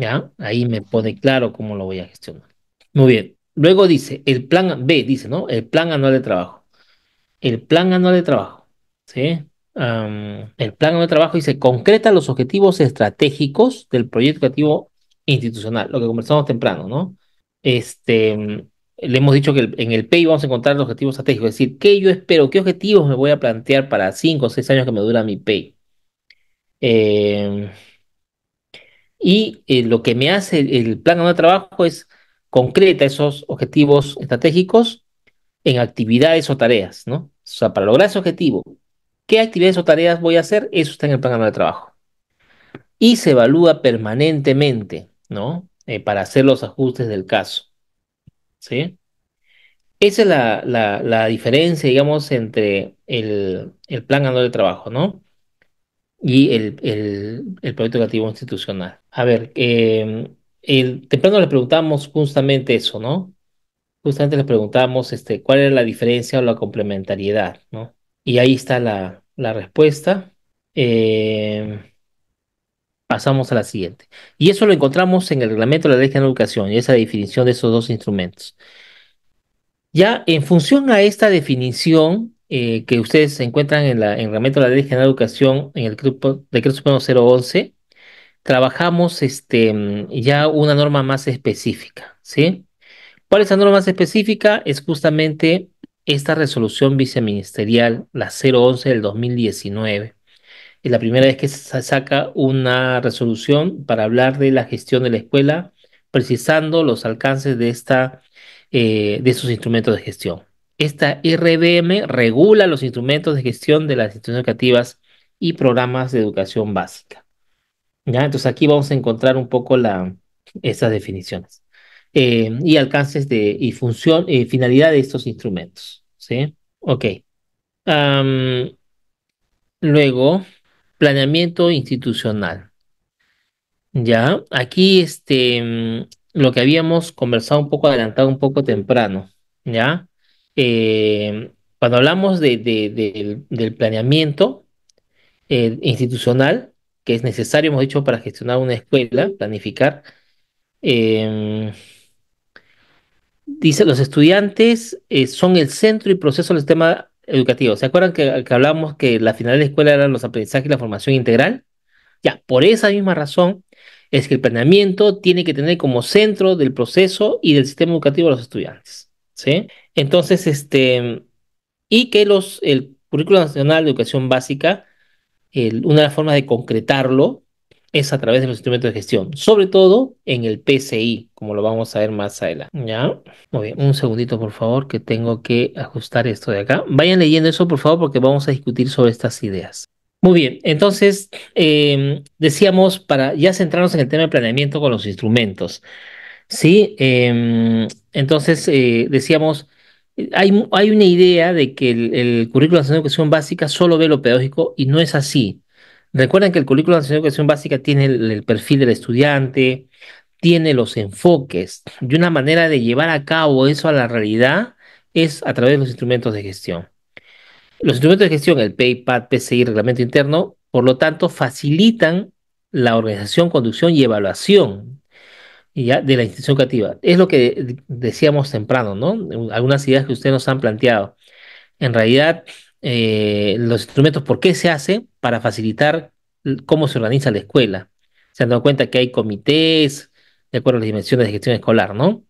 ¿Ya? Ahí me pone claro cómo lo voy a gestionar. Muy bien. Luego dice, el plan B, dice, ¿no? El plan anual de trabajo. El plan anual de trabajo. ¿Sí? el plan anual de trabajo dice, concreta los objetivos estratégicos del proyecto educativo institucional, lo que conversamos temprano, ¿no? Este, le hemos dicho que en el PEI vamos a encontrar los objetivos estratégicos, es decir, ¿qué yo espero? ¿Qué objetivos me voy a plantear para cinco o seis años que me dura mi PEI? Eh, em, y eh, lo que me hace el, plan de trabajo es concreta esos objetivos estratégicos en actividades o tareas, ¿no? O sea, para lograr ese objetivo, ¿qué actividades o tareas voy a hacer? Eso está en el plan de trabajo. Y se evalúa permanentemente, ¿no? Eh, para hacer los ajustes del caso. ¿Sí? Esa es la, diferencia, digamos, entre el, el plan anual de trabajo, ¿no? y el, el, el proyecto educativo institucional. A ver, em, el, temprano le preguntamos justamente eso, ¿no? Justamente le preguntamos este, cuál era la diferencia o la complementariedad, ¿no? Y ahí está la, la respuesta. Em, pasamos a la siguiente. Y eso lo encontramos en el reglamento de la ley de educación y esa definición de esos dos instrumentos. Ya en función a esta definición, eh, que ustedes se encuentran en, la, en de la Ley General de Educación, en el Grupo Decreto Supremo 011, trabajamos este, mm, ya una norma más específica, ¿sí? ¿Cuál es la norma más específica? Es justamente esta resolución viceministerial, la 011 del 2019. Es la primera vez que se saca una resolución para hablar de la gestión de la escuela, precisando los alcances de, esta, eh, de estos instrumentos de gestión. Esta IRBM regula los instrumentos de gestión de las instituciones educativas y programas de educación básica. ¿Ya? Entonces aquí vamos a encontrar un poco la, esas definiciones eh, y alcances de, y función y eh, finalidad de estos instrumentos. ¿sí? Ok. luego, planeamiento institucional. Ya, aquí este, mm, lo que habíamos conversado un poco, adelantado un poco temprano, ¿ya? Eh, cuando hablamos del, planeamiento eh, institucional, que es necesario, hemos dicho, para gestionar una escuela, planificar, em, dice, los estudiantes eh, son el centro y proceso del sistema educativo. ¿Se acuerdan que, que hablábamos que la final de la escuela eran los aprendizajes y la formación integral? Ya, por esa misma razón es que el planeamiento tiene que tener como centro del proceso y del sistema educativo a los estudiantes. ¿sí? Entonces, este, y que los, el Currículo Nacional de Educación Básica, una de las formas de concretarlo es a través de los instrumentos de gestión, sobre todo en el PCI, como lo vamos a ver más adelante. ¿Ya? Muy bien, un segundito por favor, que tengo que ajustar esto de acá. Vayan leyendo eso por favor, porque vamos a discutir sobre estas ideas. Muy bien, entonces eh, decíamos, para ya centrarnos en el tema de planeamiento con los instrumentos, ¿sí? Eh, entonces, eh, decíamos, hay, una idea de que el, el currículo de educación básica solo ve lo pedagógico y no es así. Recuerden que el currículo de educación básica tiene el, perfil del estudiante, tiene los enfoques y una manera de llevar a cabo eso a la realidad es a través de los instrumentos de gestión. Los instrumentos de gestión, el PayPad, PCI, reglamento interno, por lo tanto, facilitan la organización, conducción y evaluación de la institución educativa. Es lo que decíamos temprano, ¿no? Algunas ideas que ustedes nos han planteado. En realidad, eh, los instrumentos, ¿por qué se hace? Para facilitar cómo se organiza la escuela. Se han dado cuenta que hay comités, de acuerdo a las dimensiones de gestión escolar, ¿no?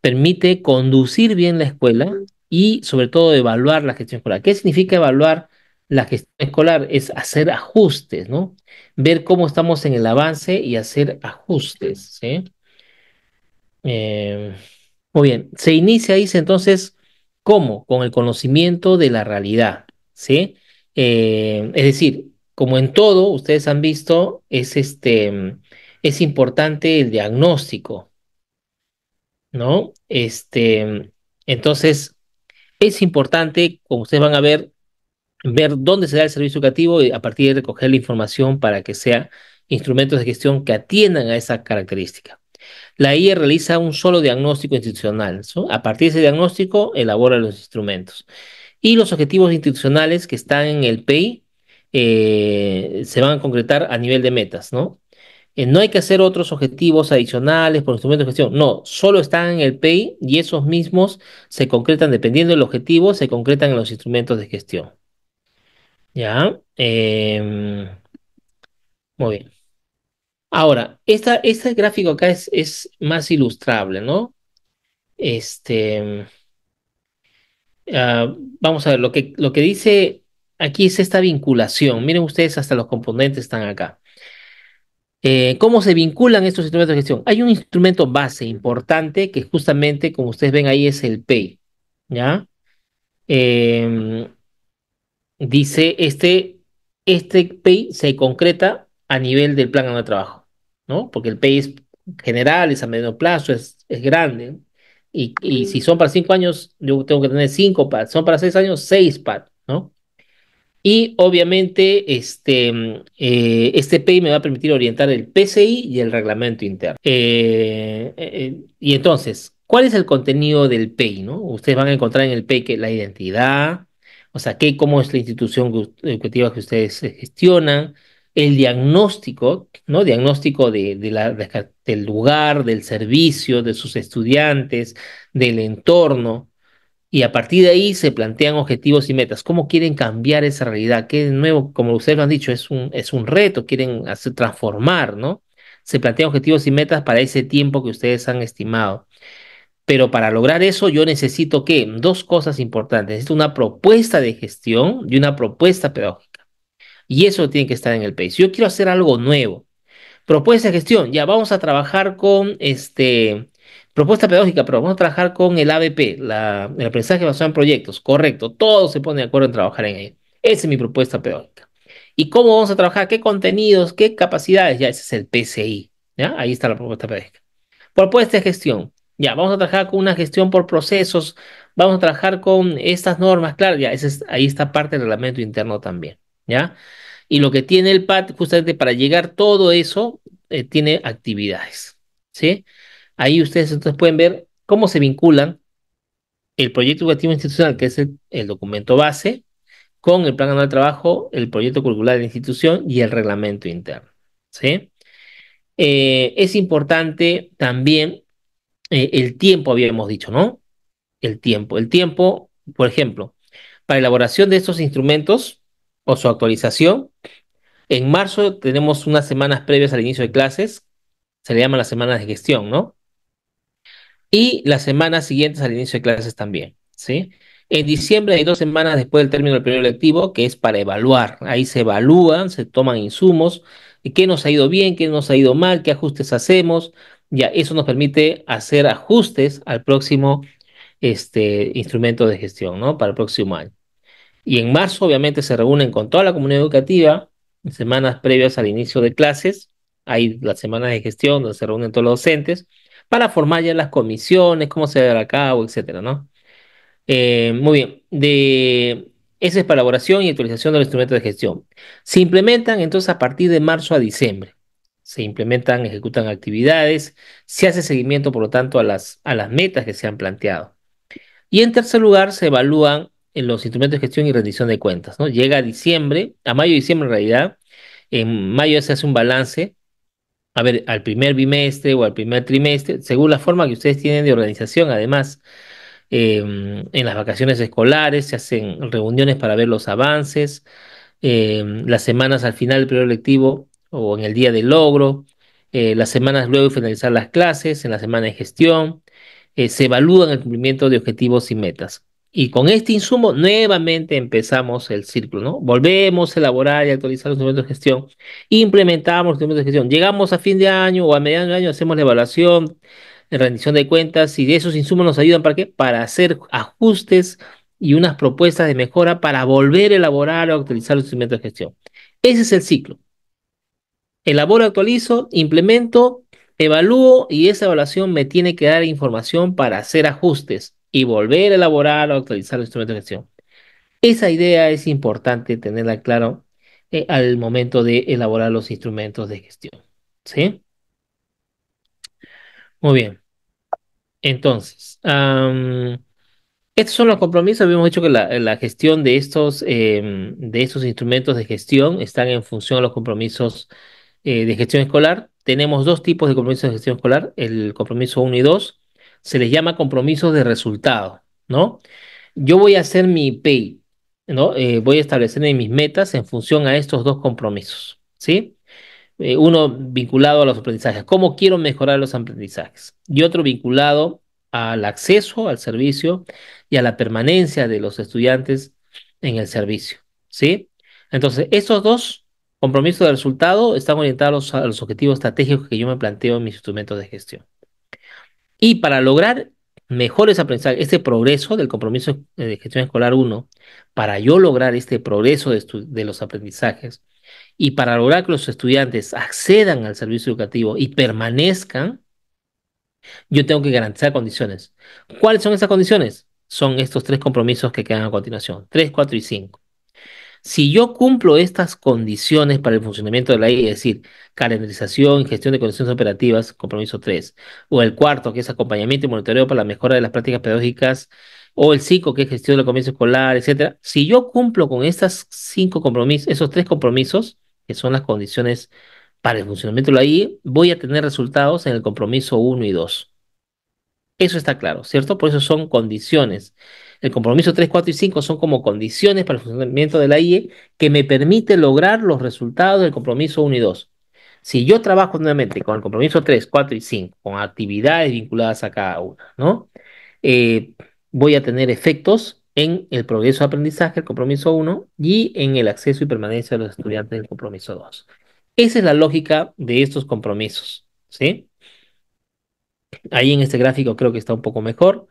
Permite conducir bien la escuela y sobre todo evaluar la gestión escolar. ¿Qué significa evaluar la gestión escolar? Es hacer ajustes, ¿no? Ver cómo estamos en el avance y hacer ajustes, ¿sí? Eh, muy bien, se inicia, dice entonces, ¿cómo? Con el conocimiento de la realidad, ¿sí? Eh, es decir, como en todo, ustedes han visto, es, este, es importante el diagnóstico, ¿no? Este, entonces, es importante, como ustedes van a ver, ver dónde se da el servicio educativo y a partir de recoger la información para que sea instrumentos de gestión que atiendan a esa característica. La IE realiza un solo diagnóstico institucional. A partir de ese diagnóstico, elabora los instrumentos. Y los objetivos institucionales que están en el PEI eh, se van a concretar a nivel de metas, ¿no? Eh, no hay que hacer otros objetivos adicionales por instrumentos de gestión. No, solo están en el PEI y esos mismos se concretan, dependiendo del objetivo, se concretan en los instrumentos de gestión. ¿Ya? Em, muy bien. Ahora, este gráfico acá es, es más ilustrable, ¿no? Este, ah, vamos a ver, lo que, lo que dice aquí es esta vinculación. Miren ustedes, hasta los componentes están acá. Eh, ¿Cómo se vinculan estos instrumentos de gestión? Hay un instrumento base importante que justamente, como ustedes ven ahí, es el PEI. ¿Ya? Em, dice, este, este se concreta a nivel del plan de trabajo. ¿no? Porque el es general es a medio plazo, es, grande. Y, y, si son para cinco años, yo tengo que tener cinco PAD. Son para seis años, seis PAD, ¿no? Y obviamente este, PEI eh, este me va a permitir orientar el PCI y el reglamento interno. Eh, eh, y entonces, ¿cuál es el contenido del PEI? ¿no? Ustedes van a encontrar en el PEI la identidad, o sea, qué, cómo es la institución educativa que ustedes gestionan, el diagnóstico, ¿no? Diagnóstico de, del lugar, del servicio, de sus estudiantes, del entorno. Y a partir de ahí se plantean objetivos y metas. ¿Cómo quieren cambiar esa realidad? Que de nuevo, como ustedes lo han dicho, es un, es un reto, quieren hacer, transformar, ¿no? Se plantean objetivos y metas para ese tiempo que ustedes han estimado. Pero para lograr eso yo necesito que dos cosas importantes. Necesito una propuesta de gestión y una propuesta pedagógica. Y eso tiene que estar en el país. Yo quiero hacer algo nuevo. Propuesta de gestión, ya vamos a trabajar con este. Propuesta pedagógica, pero vamos a trabajar con el ABP, el aprendizaje basado en proyectos, correcto. Todos se ponen de acuerdo en trabajar en ello. Esa es mi propuesta pedagógica. ¿Y cómo vamos a trabajar? ¿Qué contenidos? ¿Qué capacidades? Ya, ese es el PCI. Ahí está la propuesta pedagógica. Propuesta de gestión. Ya, vamos a trabajar con una gestión por procesos. Vamos a trabajar con estas normas. Claro, ya, ese es, ahí está parte del reglamento interno también. ¿ya? Y lo que tiene el PAT justamente para llegar todo eso, eh, tiene actividades, ¿sí? Ahí ustedes entonces pueden ver cómo se vinculan el proyecto educativo institucional, que es el, documento base, con el plan anual de trabajo, el proyecto curricular de la institución y el reglamento interno, ¿sí? Eh, es importante también eh, el tiempo, habíamos dicho, ¿no? El tiempo. El tiempo, por ejemplo, para elaboración de estos instrumentos, o su actualización. En marzo tenemos unas semanas previas al inicio de clases, se le llaman las semanas de gestión, ¿no? Y las semanas siguientes al inicio de clases también, ¿sí? En diciembre hay dos semanas después del término del periodo lectivo, que es para evaluar. Ahí se evalúan, se toman insumos, qué nos ha ido bien, qué nos ha ido mal, qué ajustes hacemos. Ya, eso nos permite hacer ajustes al próximo este, instrumento de gestión, ¿no? Para el próximo año. Y en marzo, obviamente, se reúnen con toda la comunidad educativa, semanas previas al inicio de clases, hay las semanas de gestión donde se reúnen todos los docentes, para formar ya las comisiones, cómo se va a cabo, etcétera, ¿no? Eh, muy bien, de, esa es para elaboración y actualización del instrumento de gestión. Se implementan entonces a partir de marzo a diciembre. Se implementan, ejecutan actividades, se hace seguimiento, por lo tanto, a las, a las metas que se han planteado. Y en tercer lugar, se evalúan en los instrumentos de gestión y rendición de cuentas. ¿no? Llega a diciembre, a mayo y diciembre en realidad, en mayo se hace un balance, a ver, al primer bimestre o al primer trimestre, según la forma que ustedes tienen de organización, además. Em, en las vacaciones escolares se hacen reuniones para ver los avances, em, las semanas al final del periodo lectivo o en el día de logro, eh, las semanas luego de finalizar las clases, en la semana de gestión, eh, se evalúan el cumplimiento de objetivos y metas. Y con este insumo nuevamente empezamos el círculo, ¿no? Volvemos a elaborar y actualizar los instrumentos de gestión, implementamos los instrumentos de gestión, llegamos a fin de año o a mediados de año, hacemos la evaluación, rendición de cuentas y de esos insumos nos ayudan para qué? Para hacer ajustes y unas propuestas de mejora para volver a elaborar o actualizar los instrumentos de gestión. Ese es el ciclo. Elaboro, actualizo, implemento, evalúo y esa evaluación me tiene que dar información para hacer ajustes y volver a elaborar o actualizar los instrumentos de gestión. Esa idea es importante tenerla claro eh, al momento de elaborar los instrumentos de gestión. ¿Sí? Muy bien. Entonces, estos son los compromisos. Habíamos dicho que la, gestión de estos, em, de instrumentos de gestión están en función de los compromisos eh, de gestión escolar. Tenemos dos tipos de compromisos de gestión escolar, el compromiso 1 y 2 se les llama compromisos de resultado, ¿no? Yo voy a hacer mi pay, ¿no? Eh, voy a establecer mis metas en función a estos dos compromisos, ¿sí? Eh, uno vinculado a los aprendizajes, cómo quiero mejorar los aprendizajes, y otro vinculado al acceso al servicio y a la permanencia de los estudiantes en el servicio, ¿sí? Entonces, estos dos compromisos de resultado están orientados a los objetivos estratégicos que yo me planteo en mis instrumentos de gestión. Y para lograr mejores aprendizajes, este progreso del compromiso eh, de gestión escolar 1, para yo lograr este progreso de, de los aprendizajes y para lograr que los estudiantes accedan al servicio educativo y permanezcan, yo tengo que garantizar condiciones. ¿Cuáles son esas condiciones? Son estos tres compromisos que quedan a continuación, 3, 4 y 5. Si yo cumplo estas condiciones para el funcionamiento de la I, es decir, calendarización gestión de condiciones operativas, compromiso 3, o el cuarto, que es acompañamiento y monitoreo para la mejora de las prácticas pedagógicas, o el 5, que es gestión del comienzo escolar, etcétera. Si yo cumplo con estas cinco compromisos, esos tres compromisos, que son las condiciones para el funcionamiento de la I, voy a tener resultados en el compromiso 1 y 2. Eso está claro, ¿cierto? Por eso son condiciones. El compromiso 3, 4 y 5 son como condiciones para el funcionamiento de la IE que me permite lograr los resultados del compromiso 1 y 2. Si yo trabajo nuevamente con el compromiso 3, 4 y 5, con actividades vinculadas a cada una, ¿no? Eh, voy a tener efectos en el progreso de aprendizaje, el compromiso 1, y en el acceso y permanencia de los estudiantes del compromiso 2. Esa es la lógica de estos compromisos, ¿sí? Ahí en este gráfico creo que está un poco mejor.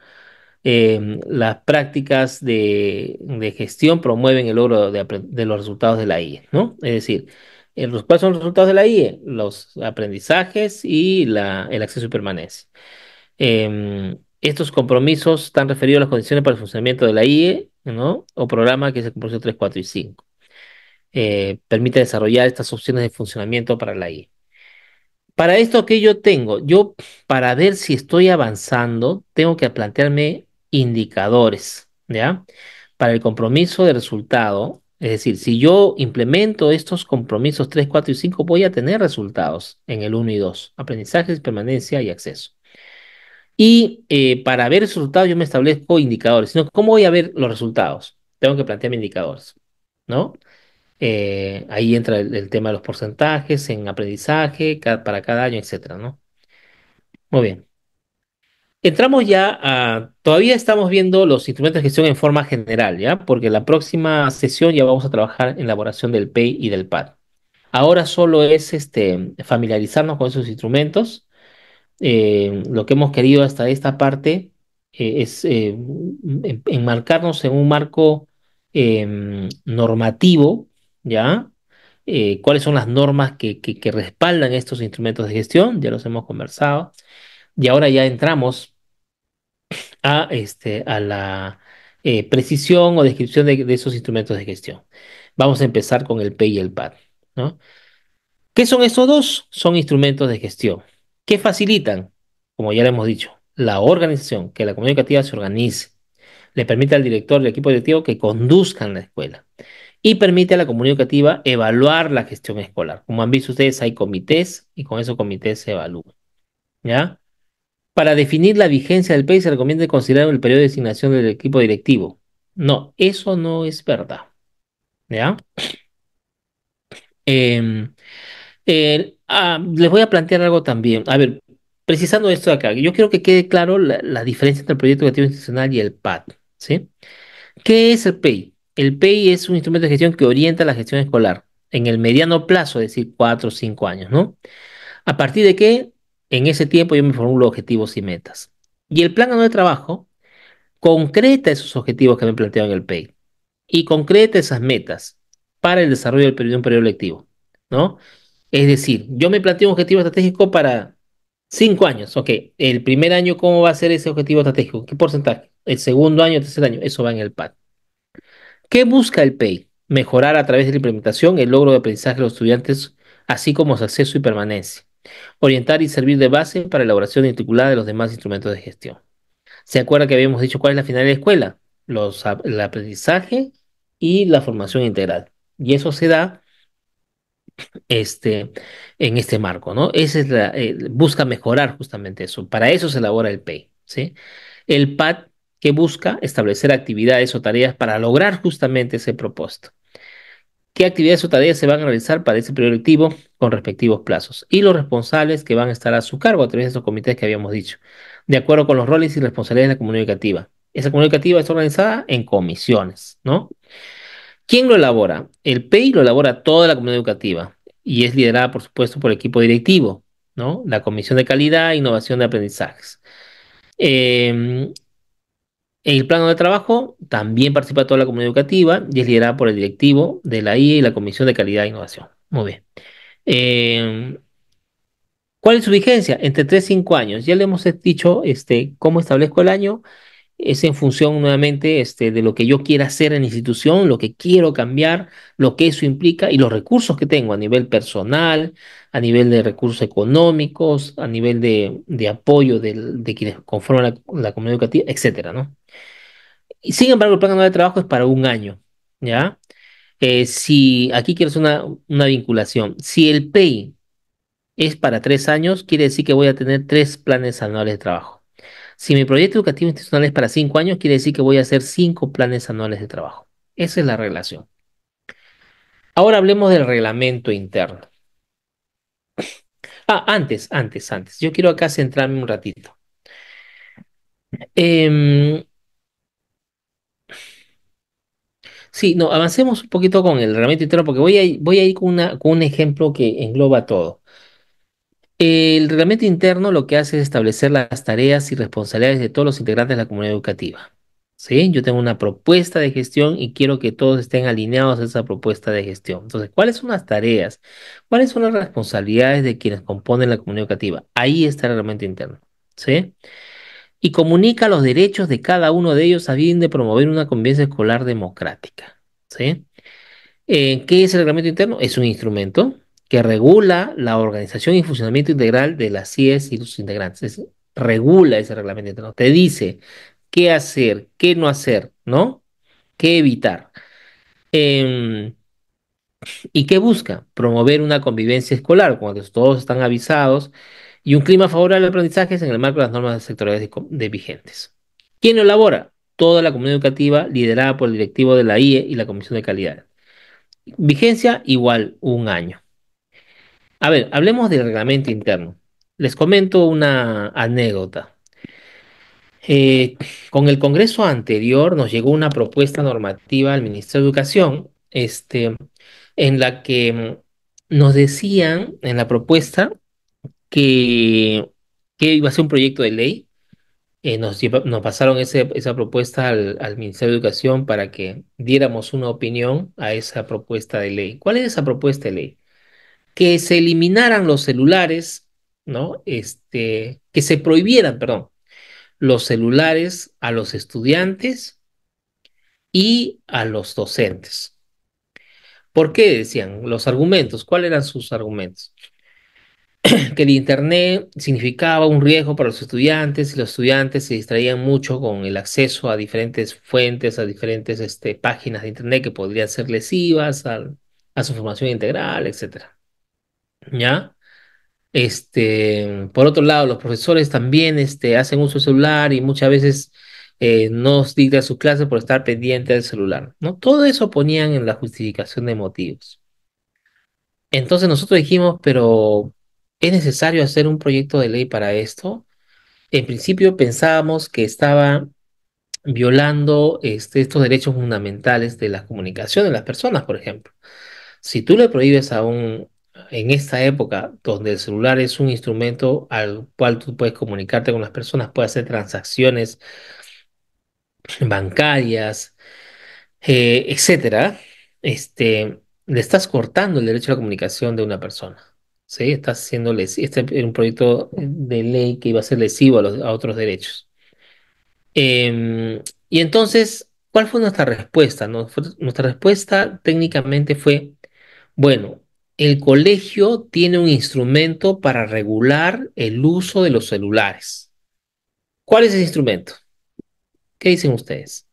Em, las prácticas de, gestión promueven el logro de, los resultados de la IE, ¿no? Es decir, eh, ¿cuáles son los resultados de la IE? Los aprendizajes y la, el acceso y permanencia. Em, estos compromisos están referidos a las condiciones para el funcionamiento de la IE, ¿no? O programa que es el compromiso 3, 4 y 5. Eh, permite desarrollar estas opciones de funcionamiento para la IE. Para esto que yo tengo, yo para ver si estoy avanzando, tengo que plantearme indicadores, ¿ya? Para el compromiso de resultado, es decir, si yo implemento estos compromisos 3, 4 y 5, voy a tener resultados en el 1 y 2, aprendizajes, permanencia y acceso. Y eh, para ver resultados yo me establezco indicadores, sino cómo voy a ver los resultados. Tengo que plantearme indicadores, ¿no? Eh, ahí entra el, tema de los porcentajes en aprendizaje para cada año, etcétera, ¿no? Muy bien entramos ya a, todavía estamos viendo los instrumentos de gestión en forma general, ¿ya? Porque la próxima sesión ya vamos a trabajar en elaboración del PEI y del PAD. Ahora solo es este, familiarizarnos con esos instrumentos. Eh, lo que hemos querido hasta esta parte eh, es eh, em, enmarcarnos en un marco em, normativo, ¿ya? ¿Cuáles son las normas que respaldan estos instrumentos de gestión? Ya los hemos conversado. Y ahora ya entramos a, este, a la eh, precisión o descripción de, esos instrumentos de gestión. Vamos a empezar con el P y el PAD. ¿no? ¿Qué son esos dos? Son instrumentos de gestión que facilitan, como ya le hemos dicho, la organización, que la comunicativa se organice, le permite al director del equipo directivo que conduzcan la escuela y permite a la comunidad educativa evaluar la gestión escolar. Como han visto ustedes, hay comités y con esos comités se evalúa. ¿Ya? Para definir la vigencia del PEI se recomienda considerar el periodo de designación del equipo directivo. No, eso no es verdad. ¿Ya? Em, ah, les voy a plantear algo también. A ver, precisando esto acá, yo quiero que quede claro la, diferencia entre el proyecto educativo institucional y el PAD. ¿sí? ¿Qué es el PEI? El PEI es un instrumento de gestión que orienta la gestión escolar en el mediano plazo, es decir, cuatro o cinco años, ¿no? ¿A partir de qué? En ese tiempo yo me formulo objetivos y metas. Y el plan anual de trabajo concreta esos objetivos que me planteo en el PEI y concreta esas metas para el desarrollo del periodo, de un periodo lectivo, ¿no? Es decir, yo me planteo un objetivo estratégico para cinco años, ok. El primer año, ¿cómo va a ser ese objetivo estratégico? ¿Qué porcentaje? El segundo año, el tercer año, eso va en el PAD. ¿Qué busca el PEI? Mejorar a través de la implementación el logro de aprendizaje de los estudiantes, así como su acceso y permanencia. Orientar y servir de base para elaboración articulada de los demás instrumentos de gestión. ¿Se acuerda que habíamos dicho cuál es la final de la escuela? el aprendizaje y la formación integral. Y eso se da este, en este marco, ¿no? es la, eh, busca mejorar justamente eso. Para eso se elabora el PEI, ¿sí? El PAD que busca establecer actividades o tareas para lograr justamente ese propósito. ¿Qué actividades o tareas se van a realizar para ese prioritivo con respectivos plazos y los responsables que van a estar a su cargo a través de esos comités que habíamos dicho, de acuerdo con los roles y responsabilidades de la comunidad educativa. Esa comunidad educativa es organizada en comisiones, ¿no? ¿Quién lo elabora? El PEI lo elabora toda la comunidad educativa y es liderada, por supuesto, por el equipo directivo, ¿no? La Comisión de Calidad e Innovación de Aprendizajes. Em, el plano de trabajo también participa toda la comunidad educativa y es liderada por el directivo de la IE y la Comisión de Calidad e Innovación. Muy bien. Eh, ¿Cuál es su vigencia? Entre 3 y 5 años. Ya le hemos dicho este, cómo establezco el año. Es en función nuevamente este, de lo que yo quiera hacer en la institución, lo que quiero cambiar, lo que eso implica y los recursos que tengo a nivel personal, a nivel de recursos económicos, a nivel de, apoyo de, quienes conforman la, comunidad educativa, etc. ¿no? sin embargo, el plan de trabajo es para un año. ¿ya? Eh, si aquí quiero hacer una, una vinculación, si el PEI es para tres años, quiere decir que voy a tener tres planes anuales de trabajo. Si mi proyecto educativo institucional es para cinco años, quiere decir que voy a hacer cinco planes anuales de trabajo. Esa es la relación. Ahora hablemos del reglamento interno. Ah, antes, antes, antes. Yo quiero acá centrarme un ratito. Em, Sí, no, avancemos un poquito con el reglamento interno porque voy a, voy a ir con, una, con un ejemplo que engloba todo. El reglamento interno lo que hace es establecer las tareas y responsabilidades de todos los integrantes de la comunidad educativa. ¿Sí? Yo tengo una propuesta de gestión y quiero que todos estén alineados a esa propuesta de gestión. Entonces, ¿cuáles son las tareas? ¿Cuáles son las responsabilidades de quienes componen la comunidad educativa? Ahí está el reglamento interno. ¿Sí? y comunica los derechos de cada uno de ellos a bien de promover una convivencia escolar democrática. ¿sí? Eh, ¿Qué es el reglamento interno? Es un instrumento que regula la organización y funcionamiento integral de las CIES y sus integrantes. regula ese reglamento interno. Te dice qué hacer, qué no hacer, ¿no? ¿Qué evitar? Em, ¿Y qué busca? Promover una convivencia escolar, cuando todos están avisados y un clima favorable al aprendizaje en el marco de las normas sectoriales de, vigentes. ¿Quién lo elabora? Toda la comunidad educativa liderada por el directivo de la IE y la Comisión de Calidad. Vigencia igual un año. A ver, hablemos del reglamento interno. Les comento una anécdota. Eh, con el Congreso anterior nos llegó una propuesta normativa al Ministerio de Educación, este, en la que mm, nos decían en la propuesta que, iba a ser un proyecto de ley. Eh, nos, nos pasaron esa propuesta al, al, Ministerio de Educación para que diéramos una opinión a esa propuesta de ley. ¿Cuál es esa propuesta de ley? Que se eliminaran los celulares, ¿no? Este, que se prohibieran, perdón, los celulares a los estudiantes y a los docentes. ¿Por qué decían los argumentos? ¿Cuáles eran sus argumentos? que el Internet significaba un riesgo para los estudiantes y los estudiantes se distraían mucho con el acceso a diferentes fuentes, a diferentes este, páginas de Internet que podrían ser lesivas a, su formación integral, etc. ¿Ya? Este, por otro lado, los profesores también este, hacen uso celular y muchas veces eh, no dictan sus clases por estar pendiente del celular. ¿no? Todo eso ponían en la justificación de motivos. Entonces nosotros dijimos, pero ¿Es necesario hacer un proyecto de ley para esto? En principio pensábamos que estaba violando este, estos derechos fundamentales de la comunicación de las personas, por ejemplo. Si tú le prohíbes a un, en esta época donde el celular es un instrumento al cual tú puedes comunicarte con las personas, puedes hacer transacciones bancarias, etc. Eh, etcétera, este, le estás cortando el derecho a la comunicación de una persona. ¿sí? Está siendo este era un proyecto de ley que iba a ser lesivo a, otros derechos. Em, y entonces, ¿cuál fue nuestra respuesta? nuestra respuesta técnicamente fue, bueno, el colegio tiene un instrumento para regular el uso de los celulares. ¿Cuál es ese instrumento? ¿Qué dicen ustedes?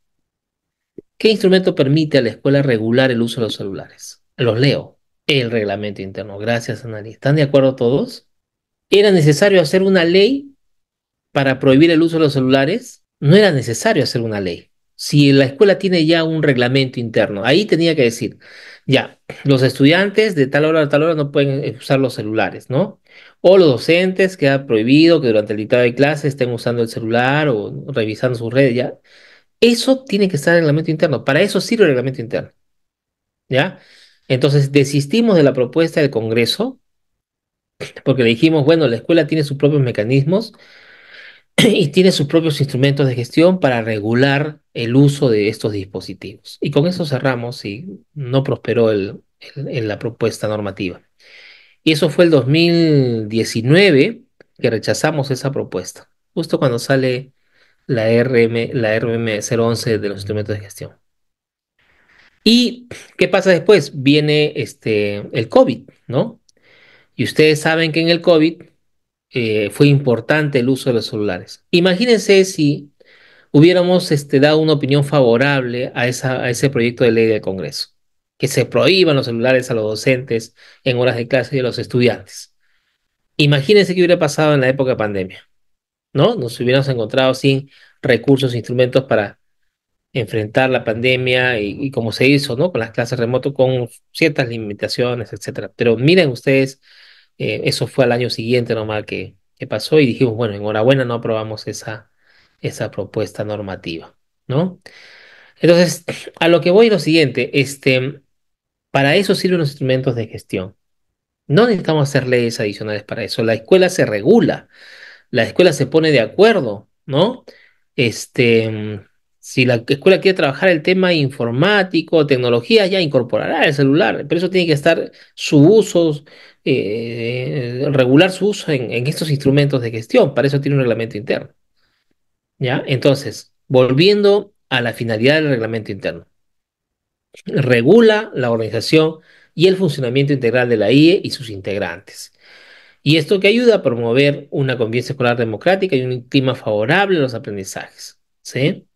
¿Qué instrumento permite a la escuela regular el uso de los celulares? Los leo el reglamento interno. Gracias, Anali. ¿Están de acuerdo todos? ¿Era necesario hacer una ley para prohibir el uso de los celulares? No era necesario hacer una ley. Si la escuela tiene ya un reglamento interno, ahí tenía que decir, ya, los estudiantes de tal hora a tal hora no pueden usar los celulares, ¿no? O los docentes que ha prohibido que durante el dictado de clase estén usando el celular o revisando sus redes, ya. Eso tiene que estar en el reglamento interno. Para eso sirve el reglamento interno. ¿Ya? Entonces desistimos de la propuesta del Congreso porque le dijimos, bueno, la escuela tiene sus propios mecanismos y tiene sus propios instrumentos de gestión para regular el uso de estos dispositivos. Y con eso cerramos y no prosperó el, la propuesta normativa. Y eso fue el 2019 que rechazamos esa propuesta, justo cuando sale la RM, la RM011 de los instrumentos de gestión. ¿Y qué pasa después? Viene este, el COVID, ¿no? Y ustedes saben que en el COVID eh, fue importante el uso de los celulares. Imagínense si hubiéramos este, dado una opinión favorable a, ese proyecto de ley del Congreso, que se prohíban los celulares a los docentes en horas de clase y a los estudiantes. Imagínense qué hubiera pasado en la época de pandemia, ¿no? Nos hubiéramos encontrado sin recursos, e instrumentos para enfrentar la pandemia y, cómo como se hizo, ¿no? Con las clases remoto, con ciertas limitaciones, etcétera. Pero miren ustedes, eh, eso fue al año siguiente nomás que, pasó y dijimos, bueno, enhorabuena, no aprobamos esa, esa propuesta normativa, ¿no? Entonces, a lo que voy lo siguiente, este, para eso sirven los instrumentos de gestión. No necesitamos hacer leyes adicionales para eso. La escuela se regula, la escuela se pone de acuerdo, ¿no? Este si la escuela quiere trabajar el tema informático, tecnología, ya incorporará el celular, pero eso tiene que estar su uso, eh, regular su uso en, en estos instrumentos de gestión, para eso tiene un reglamento interno. ¿Ya? Entonces, volviendo a la finalidad del reglamento interno, regula la organización y el funcionamiento integral de la IE y sus integrantes. Y esto que ayuda a promover una convivencia escolar democrática y un clima favorable a los aprendizajes. ¿sí?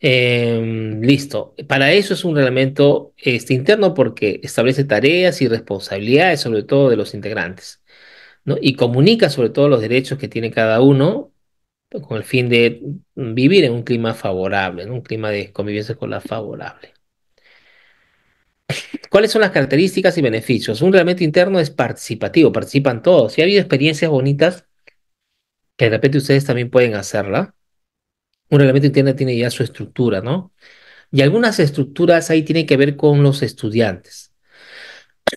Em, listo. Para eso es un reglamento este, interno porque establece tareas y responsabilidades, sobre todo de los integrantes, ¿no? y comunica sobre todo los derechos que tiene cada uno con el fin de vivir en un clima favorable, en un clima de convivencia con la favorable. ¿Cuáles son las características y beneficios? Un reglamento interno es participativo, participan todos. si ha habido experiencias bonitas que de repente ustedes también pueden hacerla un reglamento interno tiene ya su estructura, ¿no? Y algunas estructuras ahí tienen que ver con los estudiantes.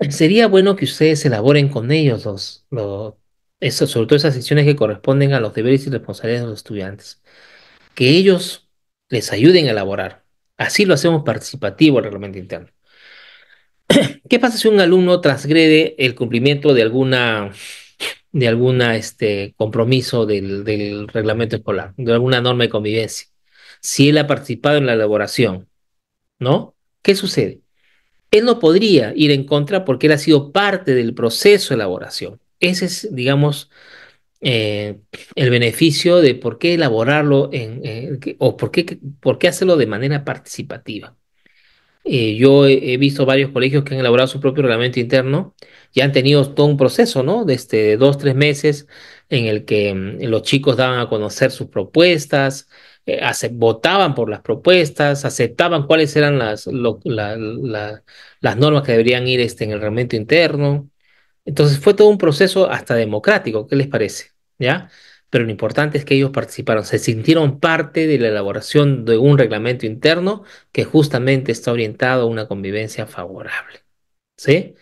Sería bueno que ustedes elaboren con ellos eso, sobre todo esas secciones que corresponden a los deberes y responsabilidades de los estudiantes. Que ellos les ayuden a elaborar. Así lo hacemos participativo el reglamento interno. ¿Qué pasa si un alumno transgrede el cumplimiento de alguna de algún este, compromiso del, reglamento escolar, de alguna norma de convivencia. Si él ha participado en la elaboración, ¿no? ¿Qué sucede? Él no podría ir en contra porque él ha sido parte del proceso de elaboración. Ese es, digamos, eh, el beneficio de por qué elaborarlo en, eh, o por qué, por qué hacerlo de manera participativa. Eh, yo he, visto varios colegios que han elaborado su propio reglamento interno ya han tenido todo un proceso, ¿no? De este, dos, tres meses en el que mm, los chicos daban a conocer sus propuestas, eh, votaban por las propuestas, aceptaban cuáles eran las, las normas que deberían ir este, en el reglamento interno. Entonces fue todo un proceso hasta democrático, ¿qué les parece? ¿Ya? Pero lo importante es que ellos participaron, se sintieron parte de la elaboración de un reglamento interno que justamente está orientado a una convivencia favorable. ¿Sí?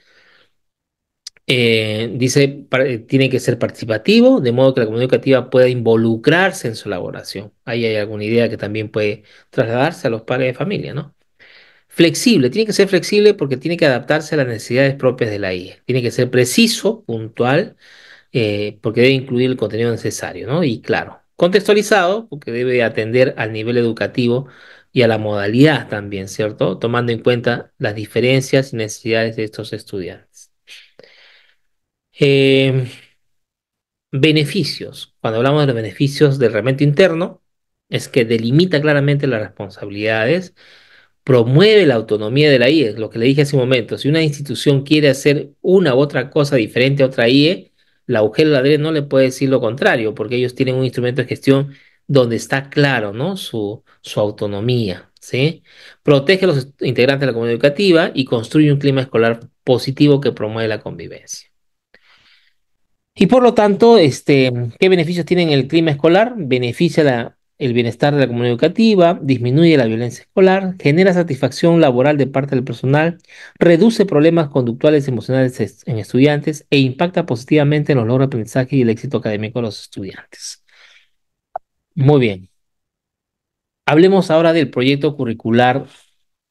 Eh, dice, eh, tiene que ser participativo, de modo que la comunidad educativa pueda involucrarse en su elaboración. Ahí hay alguna idea que también puede trasladarse a los padres de familia, ¿no? Flexible, tiene que ser flexible porque tiene que adaptarse a las necesidades propias de la IE. Tiene que ser preciso, puntual, eh, porque debe incluir el contenido necesario, ¿no? Y claro, contextualizado, porque debe atender al nivel educativo y a la modalidad también, ¿cierto? Tomando en cuenta las diferencias y necesidades de estos estudiantes. Eh, beneficios. Cuando hablamos de los beneficios del reglamento interno, es que delimita claramente las responsabilidades, promueve la autonomía de la IE, lo que le dije hace un momento. Si una institución quiere hacer una u otra cosa diferente a otra IE, la UGEL la DRE no le puede decir lo contrario, porque ellos tienen un instrumento de gestión donde está claro ¿no? su, su autonomía. ¿sí? Protege a los integrantes de la comunidad educativa y construye un clima escolar positivo que promueve la convivencia. Y por lo tanto, este, ¿qué beneficios tienen el clima escolar? Beneficia el bienestar de la comunidad educativa, disminuye la violencia escolar, genera satisfacción laboral de parte del personal, reduce problemas conductuales y emocionales en estudiantes e impacta positivamente en los logros de aprendizaje y el éxito académico de los estudiantes. Muy bien. Hablemos ahora del proyecto curricular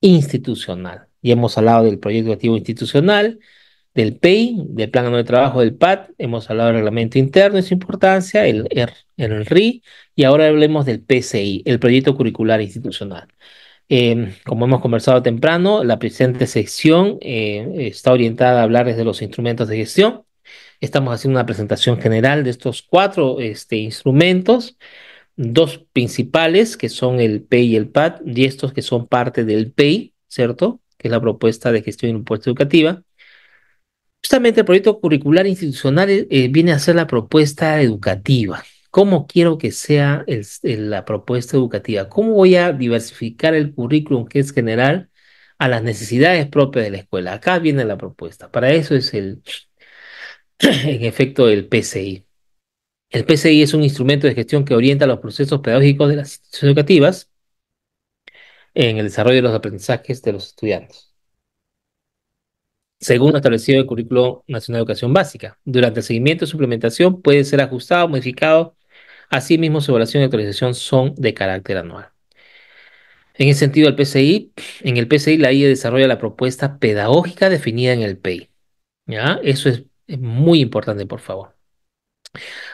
institucional. Ya hemos hablado del proyecto educativo institucional, del PEI, del Plan Anual de Trabajo del PAT, hemos hablado del reglamento interno y su importancia, el, el, RI, y ahora hablemos del PCI, el Proyecto Curricular Institucional. Em, como hemos conversado temprano, la presente sección eh, está orientada a hablarles de los instrumentos de gestión. Estamos haciendo una presentación general de estos cuatro este, instrumentos, dos principales que son el PEI y el PAT, y estos que son parte del PEI, ¿cierto? Que es la propuesta de gestión de impuesto educativa Justamente el proyecto curricular institucional eh, eh, viene a ser la propuesta educativa. ¿Cómo quiero que sea la propuesta educativa? ¿Cómo voy a diversificar el currículum que es general a las necesidades propias de la escuela? Acá viene la propuesta. Para eso es el, en efecto, el PCI. El PCI es un instrumento de gestión que orienta los procesos pedagógicos de las instituciones educativas en el desarrollo de los aprendizajes de los estudiantes según lo establecido en el Currículo Nacional de Educación Básica. Durante el seguimiento y suplementación puede ser ajustado, modificado. Asimismo, su evaluación y actualización son de carácter anual. En el sentido del PCI, en el PCI la IE desarrolla la propuesta pedagógica definida en el PEI. E, ¿ya? Eso es, es muy importante, por favor.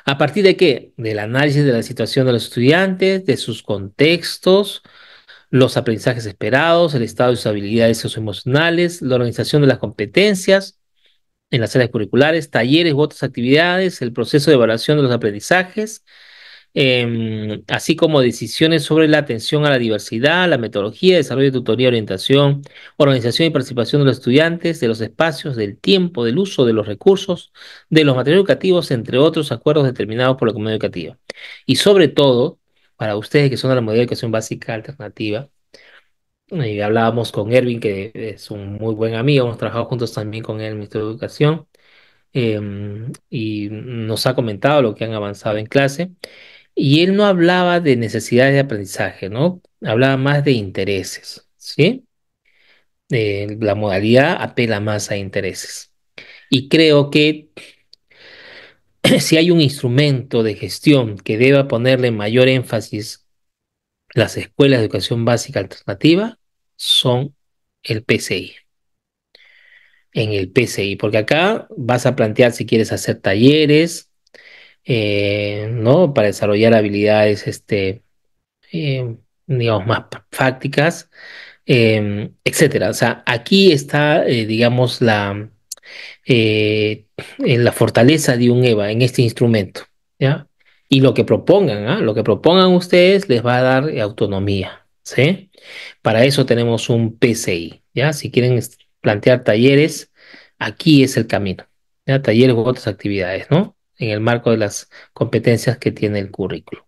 ¿A partir de qué? Del análisis de la situación de los estudiantes, de sus contextos, los aprendizajes esperados, el estado de sus habilidades socioemocionales, la organización de las competencias en las áreas curriculares, talleres u otras actividades, el proceso de evaluación de los aprendizajes, em, así como decisiones sobre la atención a la diversidad, la metodología, desarrollo de tutoría, orientación, organización y participación de los estudiantes, de los espacios, del tiempo, del uso de los recursos, de los materiales educativos, entre otros acuerdos determinados por la comunidad educativa. Y sobre todo, para ustedes que son de la modalidad de educación básica alternativa. Y hablábamos con Erwin, que es un muy buen amigo, hemos trabajado juntos también con él en el Ministerio de Educación, em, y nos ha comentado lo que han avanzado en clase. Y él no hablaba de necesidades de aprendizaje, ¿no? Hablaba más de intereses, ¿sí? Eh, la modalidad apela más a intereses. Y creo que si hay un instrumento de gestión que deba ponerle mayor énfasis las escuelas de educación básica alternativa, son el PCI. En el PCI, porque acá vas a plantear si quieres hacer talleres, eh, ¿no? Para desarrollar habilidades, este, eh, digamos, más prácticas, eh, etcétera. O sea, aquí está, digamos, la en la fortaleza de un EVA, en este instrumento. ¿ya? Y lo que propongan, ah lo que propongan ustedes les va a dar autonomía. ¿sí? Para eso tenemos un PCI. ¿ya? Si quieren plantear talleres, aquí es el camino. ¿ya? Talleres u otras actividades, ¿no? En el marco de las competencias que tiene el currículo.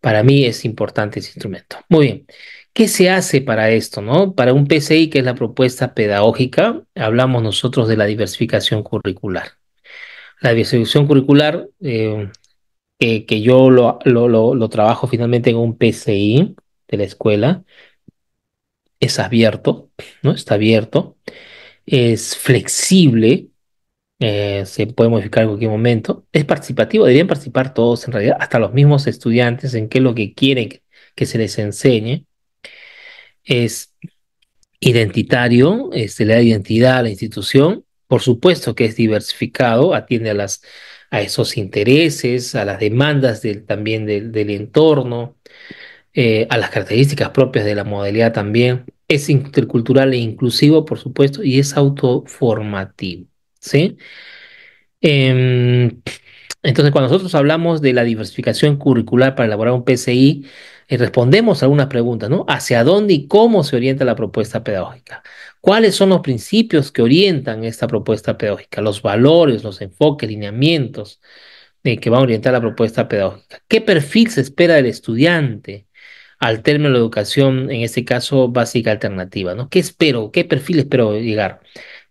Para mí es importante ese instrumento. Muy bien. ¿Qué se hace para esto? No? Para un PCI, que es la propuesta pedagógica, hablamos nosotros de la diversificación curricular. La diversificación curricular, eh, eh, que yo lo, trabajo finalmente en un PCI de la escuela, es abierto, ¿no? Está abierto, es flexible, eh, se puede modificar en cualquier momento, es participativo, deberían participar todos en realidad, hasta los mismos estudiantes en qué es lo que quieren que se les enseñe es identitario, le da identidad a la institución, por supuesto que es diversificado, atiende a, las, a esos intereses, a las demandas del, también del, entorno, eh, a las características propias de la modalidad también, es intercultural e inclusivo, por supuesto, y es autoformativo, ¿sí? Em, entonces, cuando nosotros hablamos de la diversificación curricular para elaborar un PCI, y respondemos algunas preguntas, ¿no? ¿Hacia dónde y cómo se orienta la propuesta pedagógica? ¿Cuáles son los principios que orientan esta propuesta pedagógica? Los valores, los enfoques, lineamientos de eh, que van a orientar la propuesta pedagógica. ¿Qué perfil se espera del estudiante al término de la educación, en este caso básica alternativa? ¿no? ¿Qué espero? ¿Qué perfil espero llegar?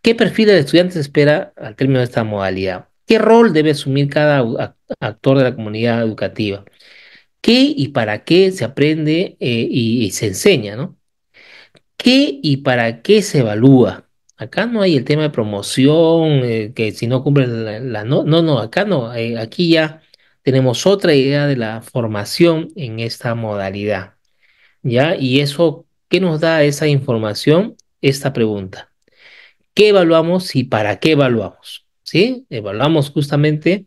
¿Qué perfil del estudiante se espera al término de esta modalidad? ¿Qué rol debe asumir cada actor de la comunidad educativa? qué y para qué se aprende eh, y, se enseña, ¿no? ¿Qué y para qué se evalúa? Acá no hay el tema de promoción, eh, que si no cumple la, no, no, no, acá no, eh, aquí ya tenemos otra idea de la formación en esta modalidad, ¿ya? Y eso, ¿qué nos da esa información? Esta pregunta. ¿Qué evaluamos y para qué evaluamos? ¿Sí? Evaluamos justamente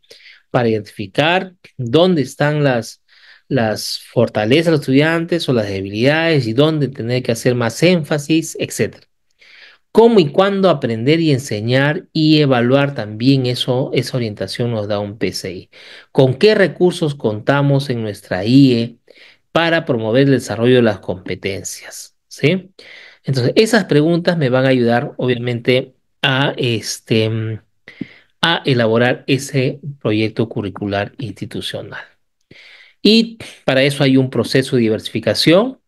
para identificar dónde están las, las fortalezas de los estudiantes o las debilidades y dónde tener que hacer más énfasis, etc. Cómo y cuándo aprender y enseñar y evaluar también eso, esa orientación nos da un PCI. ¿Con qué recursos contamos en nuestra IE para promover el desarrollo de las competencias? ¿Sí? Entonces, esas preguntas me van a ayudar, obviamente, a, este, a elaborar ese proyecto curricular institucional. Y para eso hay un proceso de diversificación.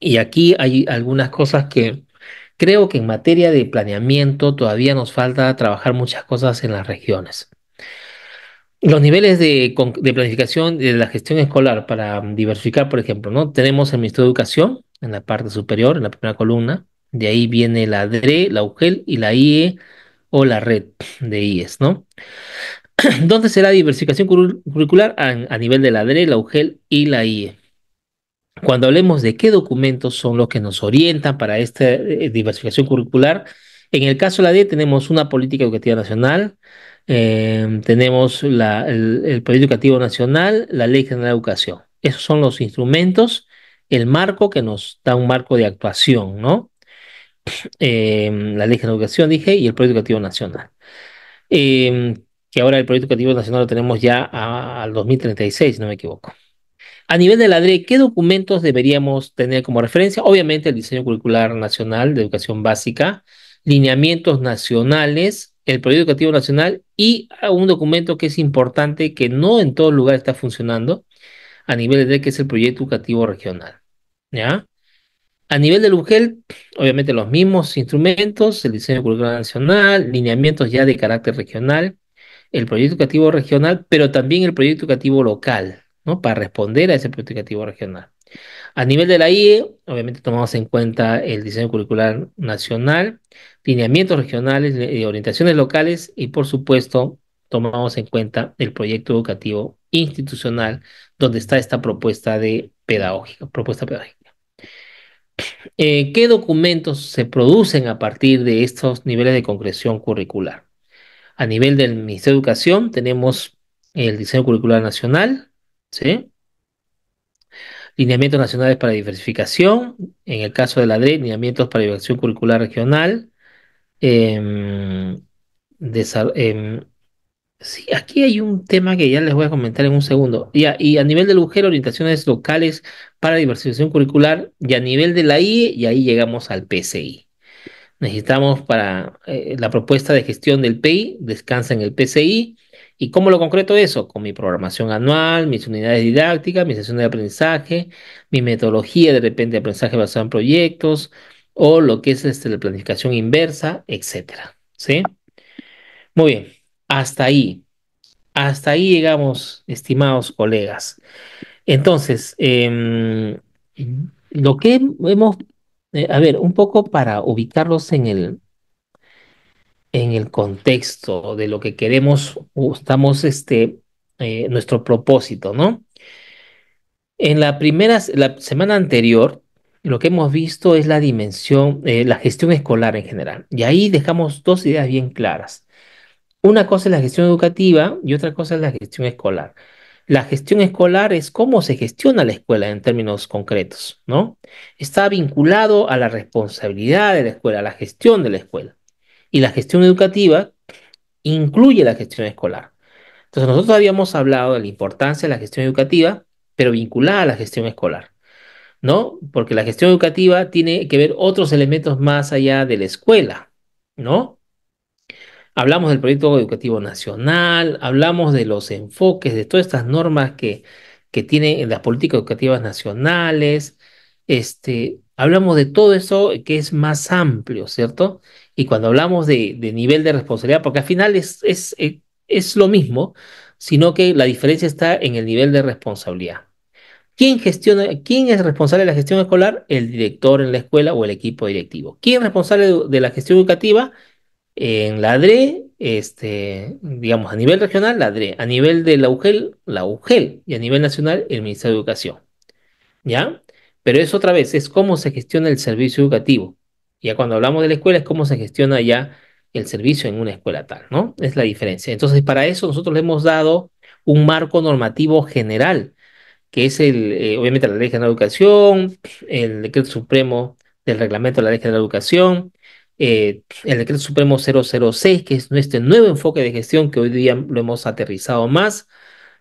Y aquí hay algunas cosas que creo que en materia de planeamiento todavía nos falta trabajar muchas cosas en las regiones. Los niveles de, planificación de la gestión escolar para diversificar, por ejemplo, ¿no? tenemos el Ministerio de Educación en la parte superior, en la primera columna. De ahí viene la DRE, la UGEL y la IE o la red de IES, ¿no? ¿Dónde será diversificación curricular? A, nivel de la DRE, la UGEL y la IE. Cuando hablemos de qué documentos son los que nos orientan para esta eh, diversificación curricular, en el caso de la DRE tenemos una política educativa nacional, em, tenemos el, proyecto educativo nacional, la ley general de educación. Esos son los instrumentos, el marco que nos da un marco de actuación, ¿no? Em, la ley general de educación, dije, y el proyecto educativo nacional. Eh, que ahora el proyecto educativo nacional lo tenemos ya al 2036, no me equivoco. A nivel de la DRE, ¿qué documentos deberíamos tener como referencia? Obviamente el diseño curricular nacional de educación básica, lineamientos nacionales, el proyecto educativo nacional y un documento que es importante que no en todo lugar está funcionando a nivel de DRE, que es el proyecto educativo regional. ¿Ya? A nivel del UGEL, obviamente los mismos instrumentos, el diseño curricular nacional, lineamientos ya de carácter regional, el proyecto educativo regional, pero también el proyecto educativo local, ¿no? Para responder a ese proyecto educativo regional. A nivel de la IE, obviamente tomamos en cuenta el diseño curricular nacional, lineamientos regionales, eh, orientaciones locales y, por supuesto, tomamos en cuenta el proyecto educativo institucional donde está esta propuesta de pedagógica, propuesta pedagógica. Eh, ¿Qué documentos se producen a partir de estos niveles de concreción curricular? A nivel del Ministerio de Educación tenemos el Diseño Curricular Nacional, ¿sí? Lineamientos nacionales para diversificación, en el caso de la DRE, lineamientos para diversificación curricular regional. Em, em, sí, aquí hay un tema que ya les voy a comentar en un segundo. Y a, y a nivel del UGEL, orientaciones locales para diversificación curricular, y a nivel de la IE, y ahí llegamos al PCI. Necesitamos para eh, la propuesta de gestión del PI, descansa en el PCI. ¿Y cómo lo concreto eso? Con mi programación anual, mis unidades didácticas, mis sesiones de aprendizaje, mi metodología de repente de aprendizaje basada en proyectos o lo que es este, la planificación inversa, etc. ¿Sí? Muy bien, hasta ahí. Hasta ahí llegamos, estimados colegas. Entonces, em, lo que hemos eh, a ver, un poco para ubicarlos en el, en el contexto de lo que queremos, estamos este, eh, nuestro propósito, ¿no? En la primera, la semana anterior, lo que hemos visto es la dimensión, eh, la gestión escolar en general. Y ahí dejamos dos ideas bien claras. Una cosa es la gestión educativa y otra cosa es la gestión escolar la gestión escolar es cómo se gestiona la escuela en términos concretos, ¿no? Está vinculado a la responsabilidad de la escuela, a la gestión de la escuela. Y la gestión educativa incluye la gestión escolar. Entonces nosotros habíamos hablado de la importancia de la gestión educativa, pero vinculada a la gestión escolar, ¿no? Porque la gestión educativa tiene que ver otros elementos más allá de la escuela, ¿no? Hablamos del proyecto educativo nacional, hablamos de los enfoques, de todas estas normas que, que tienen las políticas educativas nacionales. Este, hablamos de todo eso que es más amplio, ¿cierto? Y cuando hablamos de, nivel de responsabilidad, porque al final es, es, es, eh, es lo mismo, sino que la diferencia está en el nivel de responsabilidad. ¿Quién, gestiona, ¿Quién es responsable de la gestión escolar? El director en la escuela o el equipo directivo. ¿Quién es responsable de la gestión educativa? En la DRE, este, digamos, a nivel regional, la DRE, a nivel de la UGEL, la UGEL, y a nivel nacional, el Ministerio de Educación. ¿Ya? Pero es otra vez, es cómo se gestiona el servicio educativo. Ya cuando hablamos de la escuela, es cómo se gestiona ya el servicio en una escuela tal, ¿no? Es la diferencia. Entonces, para eso nosotros le hemos dado un marco normativo general, que es el, eh, obviamente la Ley General de Educación, el Decreto Supremo del Reglamento de la Ley General de Educación, eh, el decreto supremo 006, que es nuestro nuevo enfoque de gestión que hoy día lo hemos aterrizado más.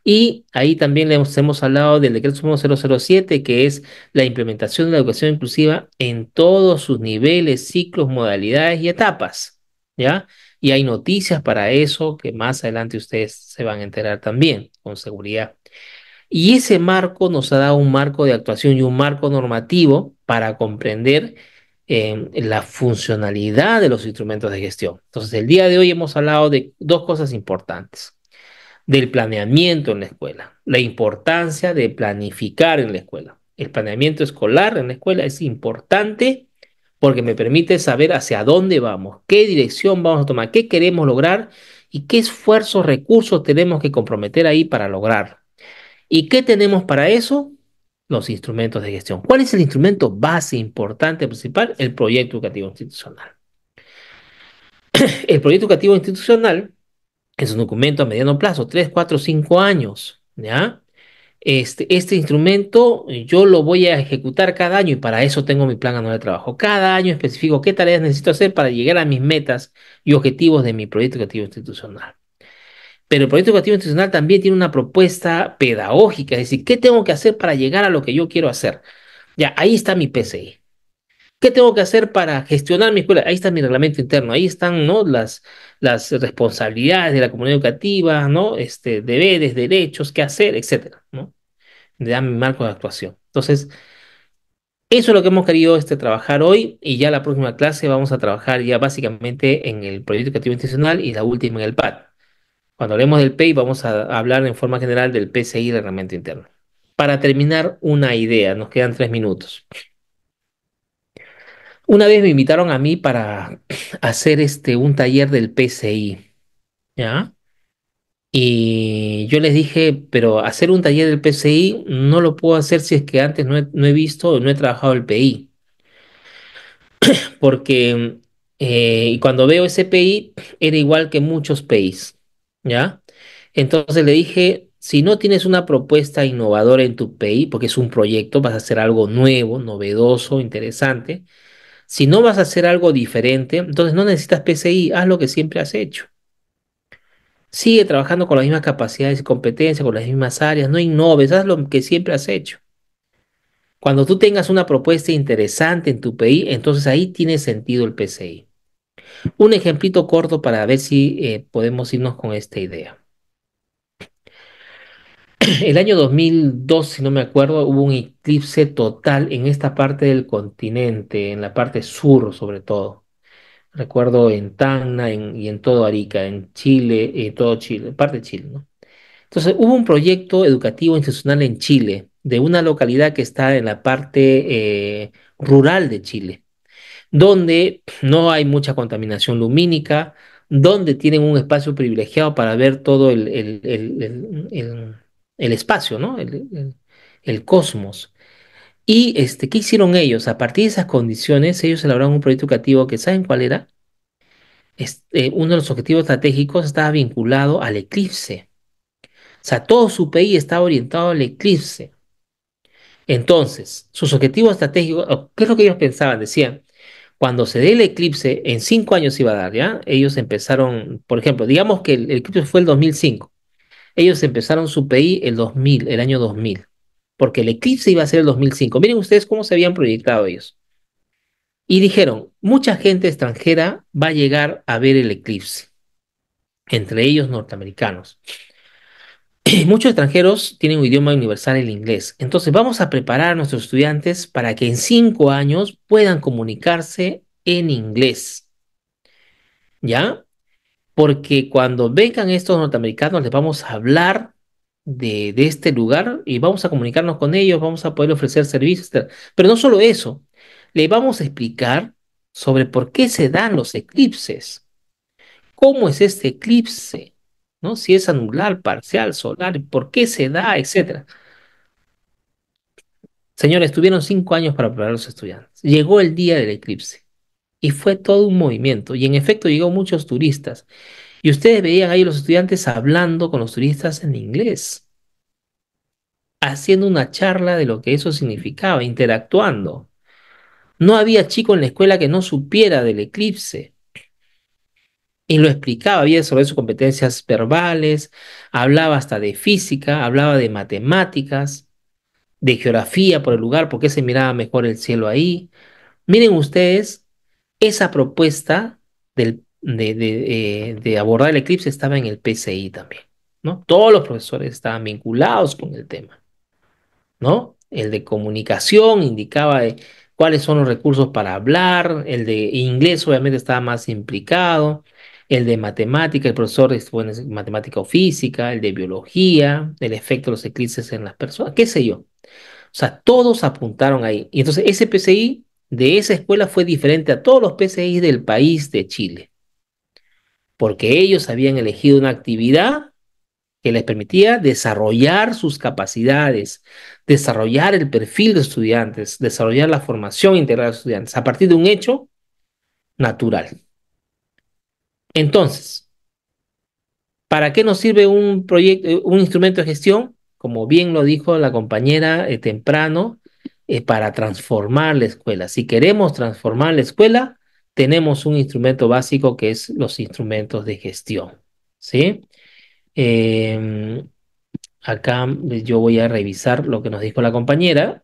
Y ahí también hemos, hemos hablado del decreto supremo 007, que es la implementación de la educación inclusiva en todos sus niveles, ciclos, modalidades y etapas. ¿Ya? Y hay noticias para eso que más adelante ustedes se van a enterar también, con seguridad. Y ese marco nos ha dado un marco de actuación y un marco normativo para comprender la funcionalidad de los instrumentos de gestión. Entonces, el día de hoy hemos hablado de dos cosas importantes. Del planeamiento en la escuela, la importancia de planificar en la escuela. El planeamiento escolar en la escuela es importante porque me permite saber hacia dónde vamos, qué dirección vamos a tomar, qué queremos lograr y qué esfuerzos, recursos tenemos que comprometer ahí para lograr. ¿Y qué tenemos para eso? los instrumentos de gestión. ¿Cuál es el instrumento base importante principal? El proyecto educativo institucional. El proyecto educativo institucional es un documento a mediano plazo, 3, 4, 5 años, Este, este instrumento yo lo voy a ejecutar cada año y para eso tengo mi plan anual de trabajo. Cada año especifico qué tareas necesito hacer para llegar a mis metas y objetivos de mi proyecto educativo institucional. Pero el proyecto educativo institucional también tiene una propuesta pedagógica, es decir, ¿qué tengo que hacer para llegar a lo que yo quiero hacer? Ya, ahí está mi PCI. ¿Qué tengo que hacer para gestionar mi escuela? Ahí está mi reglamento interno, ahí están ¿no? las, responsabilidades de la comunidad educativa, ¿no? este, deberes, derechos, qué hacer, etc. ¿no? Le mi marco de actuación. Entonces, eso es lo que hemos querido este, trabajar hoy y ya la próxima clase vamos a trabajar ya básicamente en el proyecto educativo institucional y la última en el PAD. Cuando hablemos del PEI vamos a hablar en forma general del PCI, herramienta interno. Para terminar, una idea, nos quedan tres minutos. Una vez me invitaron a mí para hacer este, un taller del PCI, ¿ya? Y yo les dije, pero hacer un taller del PCI no lo puedo hacer si es que antes no he, visto o no he trabajado el PI. Porque eh, cuando veo ese PI, era igual que muchos PIs. ¿ya? Entonces le dije, si no tienes una propuesta innovadora en tu PI, porque es un proyecto, vas a hacer algo nuevo, novedoso, interesante, si no vas a hacer algo diferente, entonces no necesitas PCI, haz lo que siempre has hecho. Sigue trabajando con las mismas capacidades y competencias, con las mismas áreas, no innoves, haz lo que siempre has hecho. Cuando tú tengas una propuesta interesante en tu PI, entonces ahí tiene sentido el PCI un ejemplito corto para ver si eh, podemos irnos con esta idea. El año 2002, si no me acuerdo, hubo un eclipse total en esta parte del continente, en la parte sur sobre todo. Recuerdo en Tacna y en todo Arica, en Chile, en eh, todo Chile, parte de Chile, ¿no? Entonces, hubo un proyecto educativo institucional en Chile, de una localidad que está en la parte eh, rural de Chile donde no hay mucha contaminación lumínica, donde tienen un espacio privilegiado para ver todo el, el, espacio, ¿no? el cosmos. Y este, ¿qué hicieron ellos? A partir de esas condiciones, ellos elaboraron un proyecto educativo que ¿saben cuál era? Este, uno de los objetivos estratégicos estaba vinculado al eclipse. O sea, todo su PI estaba orientado al eclipse. Entonces, sus objetivos estratégicos, ¿qué es lo que ellos pensaban? Decían, cuando se dé el eclipse, en cinco años iba a dar, ¿ya? Ellos empezaron, por ejemplo, digamos que el, eclipse fue el 2005. Ellos empezaron su PI el 2000, el año 2000, porque el eclipse iba a ser el 2005. Miren ustedes cómo se habían proyectado ellos. Y dijeron, mucha gente extranjera va a llegar a ver el eclipse, entre ellos norteamericanos. Muchos extranjeros tienen un idioma universal el inglés. Entonces vamos a preparar a nuestros estudiantes para que en cinco años puedan comunicarse en inglés. ¿Ya? Porque cuando vengan estos norteamericanos les vamos a hablar de, este lugar y vamos a comunicarnos con ellos, vamos a poder ofrecer servicios. Pero no solo eso, les vamos a explicar sobre por qué se dan los eclipses. ¿Cómo es este eclipse? Si es anular, parcial, solar, por qué se da, etcétera. Señores, tuvieron cinco años para preparar los estudiantes. Llegó el día del eclipse y fue todo un movimiento y en efecto llegó muchos turistas. Y ustedes veían ahí los estudiantes hablando con los turistas en inglés, haciendo una charla de lo que eso significaba, interactuando. No había chico en la escuela que no supiera del eclipse y lo explicaba bien sobre sus competencias verbales, hablaba hasta de física, hablaba de matemáticas, de geografía por el lugar, porque se miraba mejor el cielo ahí. Miren ustedes, esa propuesta del, de, de, eh, abordar el eclipse estaba en el PCI también, ¿no? Todos los profesores estaban vinculados con el tema, ¿no? El de comunicación indicaba... Eh, cuáles son los recursos para hablar, el de inglés obviamente estaba más implicado, el de matemática, el profesor de matemática o física, el de biología, el efecto de los eclipses en las personas, qué sé yo. O sea, todos apuntaron ahí. Y entonces ese PCI de esa escuela fue diferente a todos los PCI del país de Chile, porque ellos habían elegido una actividad que les permitía desarrollar sus capacidades, desarrollar el perfil de estudiantes, desarrollar la formación integral de estudiantes a partir de un hecho natural. Entonces, ¿para qué nos sirve un, proyecto, eh, un instrumento de gestión? Como bien lo dijo la compañera eh, temprano, eh, para transformar la escuela. Si queremos transformar la escuela, tenemos un instrumento básico que es los instrumentos de gestión. ¿Sí? Em, acá yo voy a revisar lo que nos dijo la compañera.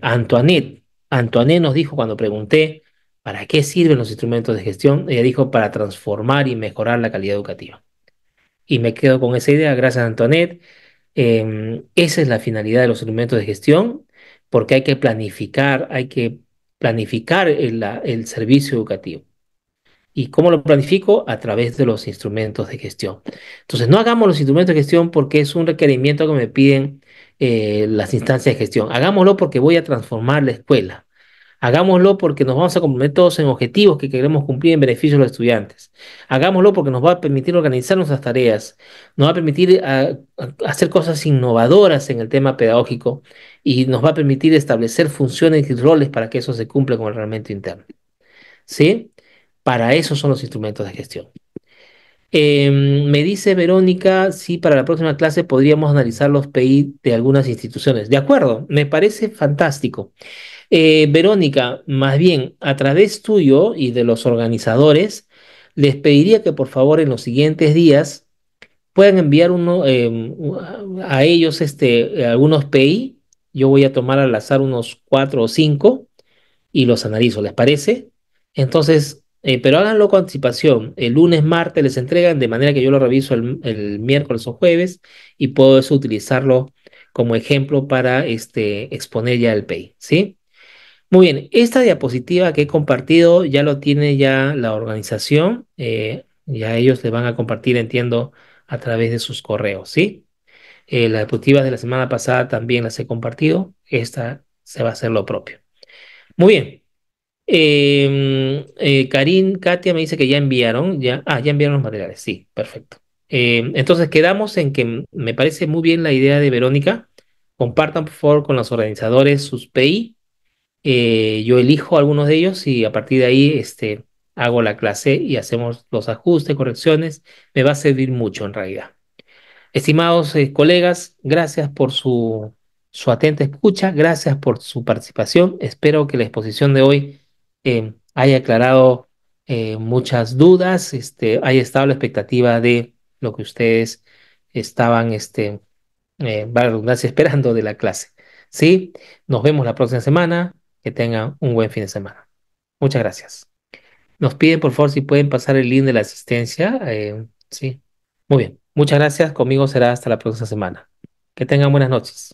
Antoinette. Antoinette nos dijo cuando pregunté ¿Para qué sirven los instrumentos de gestión? Ella dijo, para transformar y mejorar la calidad educativa. Y me quedo con esa idea, gracias Antoinette. Em, esa es la finalidad de los instrumentos de gestión, porque hay que planificar, hay que planificar el, servicio educativo. ¿Y cómo lo planifico? A través de los instrumentos de gestión. Entonces, no hagamos los instrumentos de gestión porque es un requerimiento que me piden eh, las instancias de gestión. Hagámoslo porque voy a transformar la escuela Hagámoslo porque nos vamos a comprometer todos en objetivos que queremos cumplir en beneficio de los estudiantes. Hagámoslo porque nos va a permitir organizar nuestras tareas, nos va a permitir ah, hacer cosas innovadoras en el tema pedagógico y nos va a permitir establecer funciones y roles para que eso se cumpla con el reglamento interno. ¿Sí? Para eso son los instrumentos de gestión. Em, me dice Verónica si para la próxima clase podríamos analizar los PI de algunas instituciones. De acuerdo, me parece fantástico. Eh, Verónica, más bien, a través tuyo y de los organizadores, les pediría que por favor en los siguientes días puedan enviar uno, em, a ellos este, algunos PI. Yo voy a tomar al azar unos cuatro o cinco y los analizo, ¿les parece? Entonces, eh, pero háganlo con anticipación. El lunes, martes les entregan, de manera que yo lo reviso el, miércoles o jueves y puedo utilizarlo como ejemplo para este, exponer ya el P.I., ¿sí? Muy bien, esta diapositiva que he compartido ya lo tiene ya la organización, eh, ya ellos le van a compartir, entiendo, a través de sus correos, ¿sí? Eh, las diapositivas de la semana pasada también las he compartido, esta se va a hacer lo propio. Muy bien, em, eh, Karin, Katia me dice que ya enviaron, ya, ah, ya enviaron los materiales, sí, perfecto. Em, entonces quedamos en que me parece muy bien la idea de Verónica, compartan por favor con los organizadores sus PI eh, yo elijo algunos de ellos y a partir de ahí este, hago la clase y hacemos los ajustes, correcciones. Me va a servir mucho en realidad. Estimados eh, colegas, gracias por su, su atenta escucha, gracias por su participación. Espero que la exposición de hoy eh, haya aclarado muchas dudas, este, haya estado la expectativa de lo que ustedes estaban, este, esperando de la clase. ¿sí? Nos vemos la próxima semana que tengan un buen fin de semana. Muchas gracias. Nos piden, por favor, si pueden pasar el link de la asistencia. Eh, sí. Muy bien. Muchas gracias. Conmigo será hasta la próxima semana. Que tengan buenas noches.